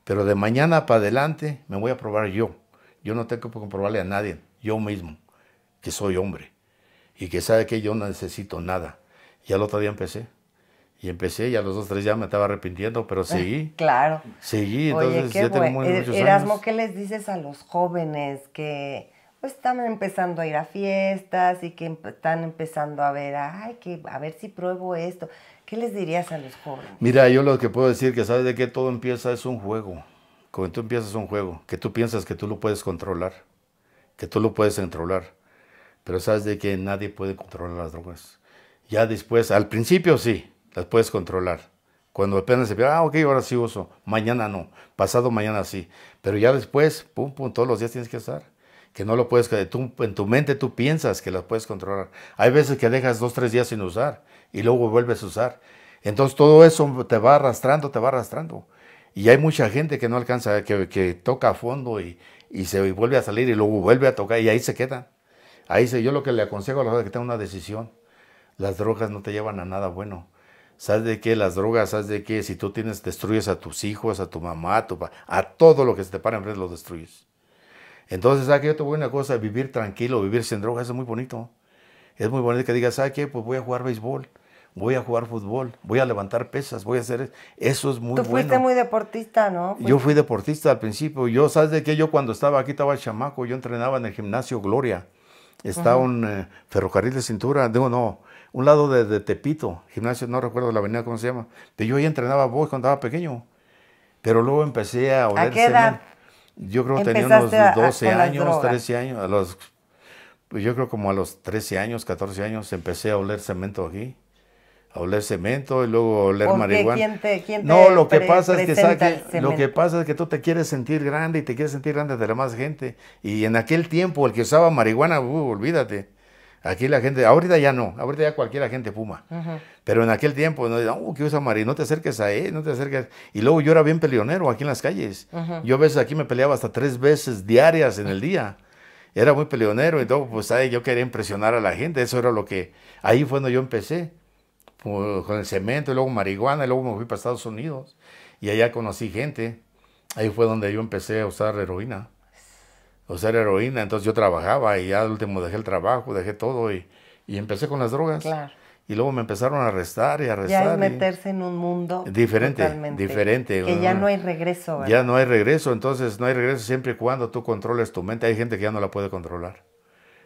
Pero de mañana para adelante me voy a probar yo. Yo no tengo que comprobarle a nadie, yo mismo, que soy hombre. Y que sabe que yo no necesito nada. Y al otro día empecé. Y empecé y a los dos, tres ya me estaba arrepintiendo, pero eh, seguí. claro. Seguí, entonces ya tengo eh, Erasmo, ¿qué les dices a los jóvenes que pues, están empezando a ir a fiestas y que están empezando a ver, ay, que a ver si pruebo esto? ¿Qué les dirías a los jóvenes? Mira, yo lo que puedo decir que sabes de que todo empieza es un juego. Cuando tú empiezas un juego, que tú piensas que tú lo puedes controlar, que tú lo puedes controlar, pero sabes de que nadie puede controlar las drogas. Ya después, al principio sí, las puedes controlar. Cuando apenas se ve, ah, ok, ahora sí uso, mañana no, pasado mañana sí. Pero ya después, pum, pum, todos los días tienes que usar Que no lo puedes, tú, en tu mente tú piensas que las puedes controlar. Hay veces que dejas dos, tres días sin usar y luego vuelves a usar. Entonces todo eso te va arrastrando, te va arrastrando. Y hay mucha gente que no alcanza, que, que toca a fondo y, se vuelve a salir y luego vuelve a tocar y ahí se queda. Ahí se, yo lo que le aconsejo a la gente que tenga una decisión. Las drogas no te llevan a nada bueno. ¿Sabes de qué? Las drogas, ¿sabes de qué? Si tú tienes, destruyes a tus hijos, a tu mamá, a todo lo que se te para enfrente lo destruyes. Entonces, ¿sabes qué? Yo te voy una cosa, vivir tranquilo, vivir sin drogas es muy bonito. Es muy bonito que digas, ¿sabes qué? Pues voy a jugar béisbol, voy a jugar fútbol, voy a levantar pesas, voy a hacer e-, eso. es muy bueno. Tú fuiste muy deportista, ¿no? Yo fui deportista al principio. Yo, ¿sabes de qué? Yo cuando estaba aquí, estaba el chamaco, yo entrenaba en el gimnasio Gloria. estaba un eh, ferrocarril de cintura, digo, no un lado de, Tepito, gimnasio, no recuerdo la avenida, ¿cómo se llama? yo ahí entrenaba vos cuando estaba pequeño. Pero luego empecé a oler ¿A Yo creo que tenía unos 12 años, 13 años, a los, pues yo creo como a los 13 años, 14 años empecé a oler cemento aquí. A oler cemento y luego a oler marihuana. no, lo que pasa es que lo que pasa es que tú te quieres sentir grande y te quieres sentir grande de la más gente. Y en aquel tiempo el que usaba marihuana, uh, olvídate. Aquí la gente, ahorita ya no, ahorita ya cualquier gente puma, Pero en aquel tiempo, no, que usa no te acerques a él, no te acerques. Y luego yo era bien peleonero aquí en las calles. Yo a veces aquí me peleaba hasta tres veces diarias en el día. Era muy peleonero y todo, pues ahí yo quería impresionar a la gente. Eso era lo que, ahí fue donde yo empecé. Con el cemento, y luego marihuana, y luego me fui para Estados Unidos. Y allá conocí gente. Ahí fue donde yo empecé a usar heroína. O sea, era heroína, entonces yo trabajaba y ya al último dejé el trabajo, dejé todo y, empecé con las drogas. Claro. Y luego me empezaron a arrestar y a arrestar. Ya es meterse en un mundo diferente, diferente. Que ya no hay regreso. Ya no hay regreso, entonces no hay regreso siempre y cuando tú controles tu mente. Hay gente que ya no la puede controlar,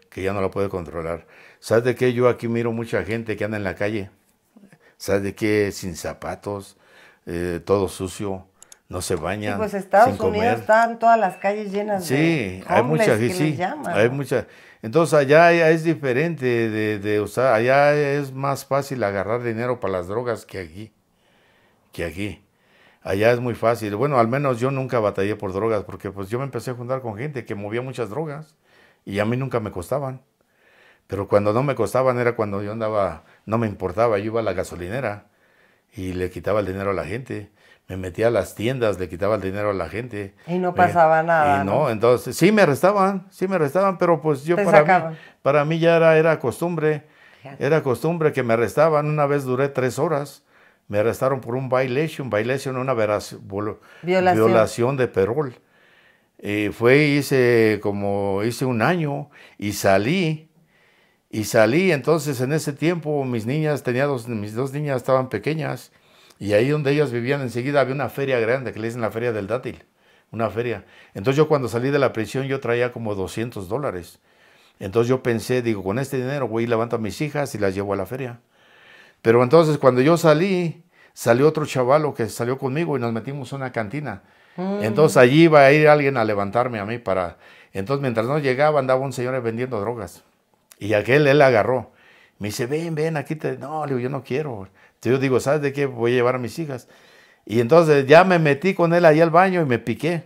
que ya no la puede controlar. ¿Sabes de qué? Yo aquí miro mucha gente que anda en la calle. ¿Sabes de qué? Sin zapatos, eh, todo sucio, no se bañan. pues Estados Unidos están todas las calles llenas de hay muchas, que hay muchas. Entonces allá es diferente de, de usar, allá es más fácil agarrar dinero para las drogas que aquí, que aquí. Allá es muy fácil. Bueno, al menos yo nunca batallé por drogas porque pues yo me empecé a juntar con gente que movía muchas drogas y a mí nunca me costaban. Pero cuando no me costaban era cuando yo andaba, no me importaba, yo iba a la gasolinera y le quitaba el dinero a la gente me metía a las tiendas, le quitaba el dinero a la gente. Y no pasaba eh, nada. Y no, entonces sí me arrestaban, sí me arrestaban, pero pues yo para mí, para mí ya era, era costumbre, era costumbre que me arrestaban. Una vez duré tres horas, me arrestaron por un violation, una violación. violación de perol. Eh, fue, hice como, hice un año y salí. Y salí, entonces en ese tiempo mis niñas, tenía dos, mis dos niñas estaban pequeñas y ahí donde ellas vivían enseguida había una feria grande, que le dicen la feria del dátil, una feria. Entonces yo cuando salí de la prisión yo traía como 200 dólares. Entonces yo pensé, digo, con este dinero voy y levanto a mis hijas y las llevo a la feria. Pero entonces cuando yo salí, salió otro chavalo que salió conmigo y nos metimos en una cantina. Mm. Entonces allí iba a ir alguien a levantarme a mí para... Entonces mientras no llegaba andaba un señor vendiendo drogas. Y aquel él agarró. Me dice, ven, ven, aquí te... No, le digo, yo no quiero. Entonces yo digo, ¿sabes de qué? Voy a llevar a mis hijas. Y entonces ya me metí con él ahí al baño y me piqué,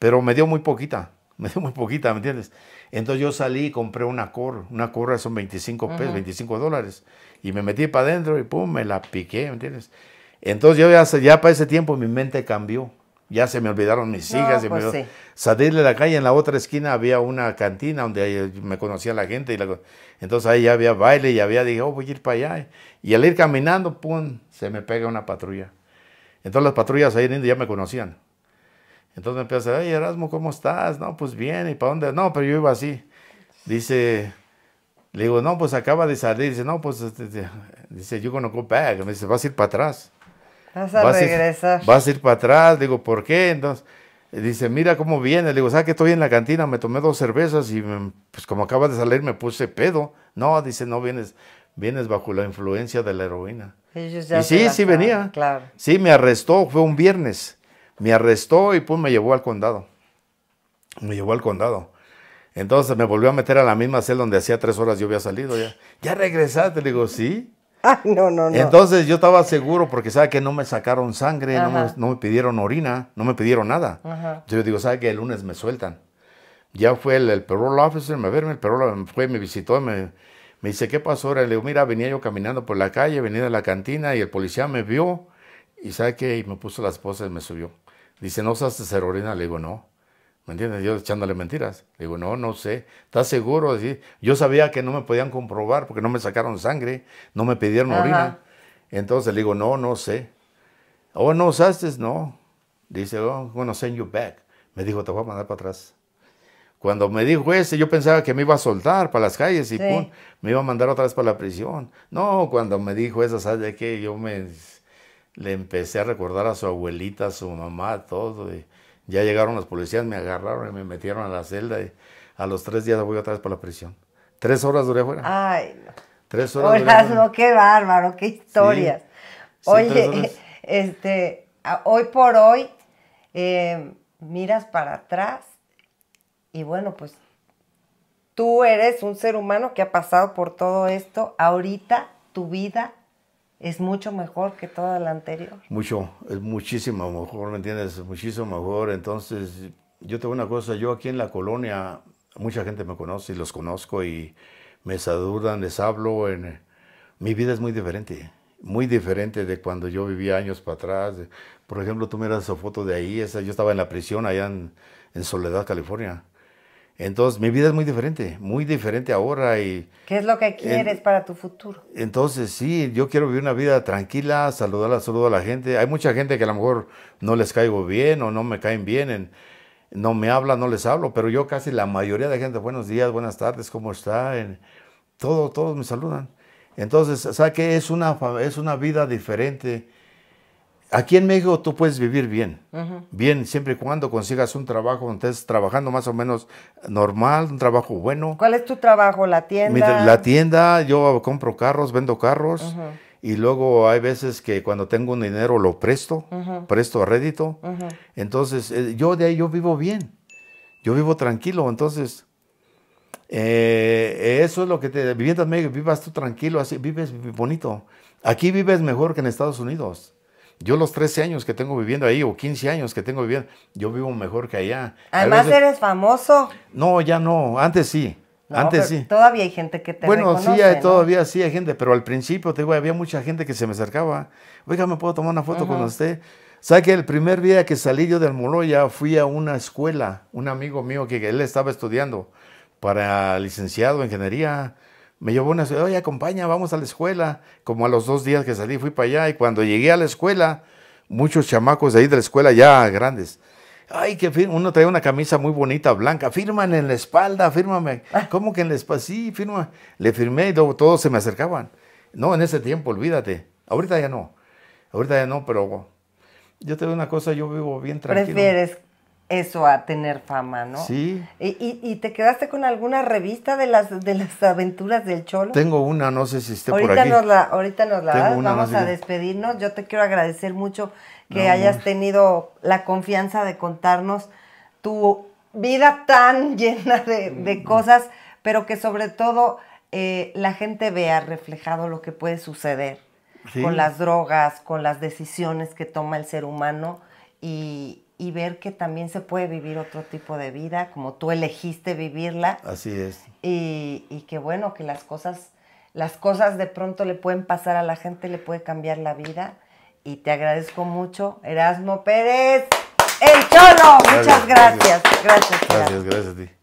pero me dio muy poquita, me dio muy poquita, ¿me entiendes? Entonces yo salí y compré una cor, una corra son 25 pesos, 25 dólares, y me metí para adentro y pum, me la piqué, ¿me entiendes? Entonces yo ya para ese tiempo mi mente cambió ya se me olvidaron mis hijas. y me... Pues de la calle, en la otra esquina había una cantina donde me conocía la gente. Y Entonces ahí ya había baile y había, dije, oh, voy a ir para allá. Y al ir caminando, pum, se me pega una patrulla. Entonces las patrullas ahí en ya me conocían. Entonces me empieza, decir Erasmo, ¿cómo estás? No, pues bien, ¿y para dónde? No, pero yo iba así. Dice, le digo, no, pues acaba de salir. Dice, no, pues, este, este, dice, yo gonna go back. Me dice, vas a ir para atrás. Vas a regresar. vas a ir para atrás, digo, ¿por qué? Entonces, dice, mira cómo viene. Le digo, ¿sabes que estoy en la cantina? Me tomé dos cervezas y mm, pues como acabas de salir me puse pedo. No, dice, no vienes, vienes bajo la influencia de la heroína. y sí, sí venía. Claro. Sí, me arrestó, fue un viernes. Me arrestó y pues me llevó al condado. Me llevó al condado. Entonces me volvió a meter a la misma celda donde hacía tres horas yo había salido ya. ¿Ya regresaste? Le digo, sí. no, Entonces yo estaba seguro porque, ¿sabe que No me sacaron sangre, no me, pidieron orina, no me pidieron nada. Yo digo, ¿sabe que El lunes me sueltan. Ya fue el, el officer, me verme, el parole fue, me visitó, me, me dice, ¿qué pasó? Le digo, mira, venía yo caminando por la calle, venía de la cantina y el policía me vio y ¿sabe qué? me puso las esposa y me subió. Dice, ¿no hacer orina? Le digo, no. ¿Me entiendes? Yo echándole mentiras. Le digo, no, no sé. ¿Estás seguro? yo sabía que no me podían comprobar porque no me sacaron sangre, no me pidieron orina. Entonces le digo, no, no sé. Oh, no usaste, no. Dice, oh, send you back. Me dijo, te voy a mandar para atrás. Cuando me dijo ese, yo pensaba que me iba a soltar para las calles y pum, me iba a mandar otra vez para la prisión. No, cuando me dijo eso, ¿sabes de qué? Yo me le empecé a recordar a su abuelita, a su mamá, todo. Y, ya llegaron las policías, me agarraron y me metieron a la celda y a los tres días voy otra vez para la prisión. Tres horas duré afuera. Ay, no. Tres horas. duré no, qué bárbaro, qué historias. Oye, este, hoy por hoy em, miras para atrás y bueno, pues tú eres un ser humano que ha pasado por todo esto. Ahorita tu vida es mucho mejor que toda la anterior. Mucho, es muchísimo mejor, ¿me entiendes? Muchísimo mejor. Entonces, yo tengo una cosa, yo aquí en la colonia, mucha gente me conoce y los conozco y me saludan, les hablo. En... Mi vida es muy diferente, muy diferente de cuando yo vivía años para atrás. Por ejemplo, tú miras esa foto de ahí, esa, yo estaba en la prisión allá en, en Soledad, California. Entonces, mi vida es muy diferente, muy diferente ahora. Y, ¿Qué es lo que quieres para tu futuro? Entonces, sí, yo quiero vivir una vida tranquila, saludar, a, salud a la gente. Hay mucha gente que a lo mejor no les caigo bien o no me caen bien, no me hablan, no les hablo, pero yo casi la mayoría de gente, buenos días, buenas tardes, ¿cómo está? En, todo, todos me saludan. Entonces, o sea que es una, es una vida diferente aquí en México tú puedes vivir bien, bien, siempre y cuando consigas un trabajo, entonces trabajando más o menos normal, un trabajo bueno. ¿Cuál es tu trabajo? ¿La tienda? la tienda, yo compro carros, vendo carros. Y luego hay veces que cuando tengo un dinero lo presto, presto a rédito. Entonces, eh, yo de ahí yo vivo bien, yo vivo tranquilo. Entonces, eh, eso es lo que te... Viviendo en México, vivas tú tranquilo, así vives bonito. Aquí vives mejor que en Estados Unidos. Yo los 13 años que tengo viviendo ahí o 15 años que tengo viviendo, yo vivo mejor que allá. Además eres famoso. No, ya no, antes sí. antes sí. Todavía hay gente que te Bueno, sí, todavía sí hay gente, pero al principio te digo, había mucha gente que se me acercaba. Oiga, ¿me puedo tomar una foto con usted? ¿Sabe que el primer día que salí yo del ya fui a una escuela, un amigo mío que él estaba estudiando para licenciado en ingeniería, me llevó una ciudad, oye, acompaña, vamos a la escuela. Como a los dos días que salí, fui para allá y cuando llegué a la escuela, muchos chamacos de ahí de la escuela ya grandes. Ay, que firma. Uno traía una camisa muy bonita, blanca. Firman en la espalda, fírmame. Ah. ¿Cómo que en la espalda? Sí, firma. Le firmé y luego todos se me acercaban. No, en ese tiempo, olvídate. Ahorita ya no. Ahorita ya no, pero yo te doy una cosa, yo vivo bien tranquilo. Prefieres eso a tener fama, ¿no? Sí. ¿Y, te quedaste con alguna revista de las, de las aventuras del Cholo? Tengo una, no sé si esté por aquí. ahorita nos la das, vamos a despedirnos. Yo te quiero agradecer mucho que hayas tenido la confianza de contarnos tu vida tan llena de, mm. cosas, pero que sobre todo eh, la gente vea reflejado lo que puede suceder con las drogas, con las decisiones que toma el ser humano y, y ver que también se puede vivir otro tipo de vida, como tú elegiste vivirla. Así es. Y, y que bueno, que las cosas, las cosas de pronto le pueden pasar a la gente, le puede cambiar la vida. Y te agradezco mucho, Erasmo Pérez, el Cholo. Muchas gracias. Gracias, gracias. Gracias, gracias a ti.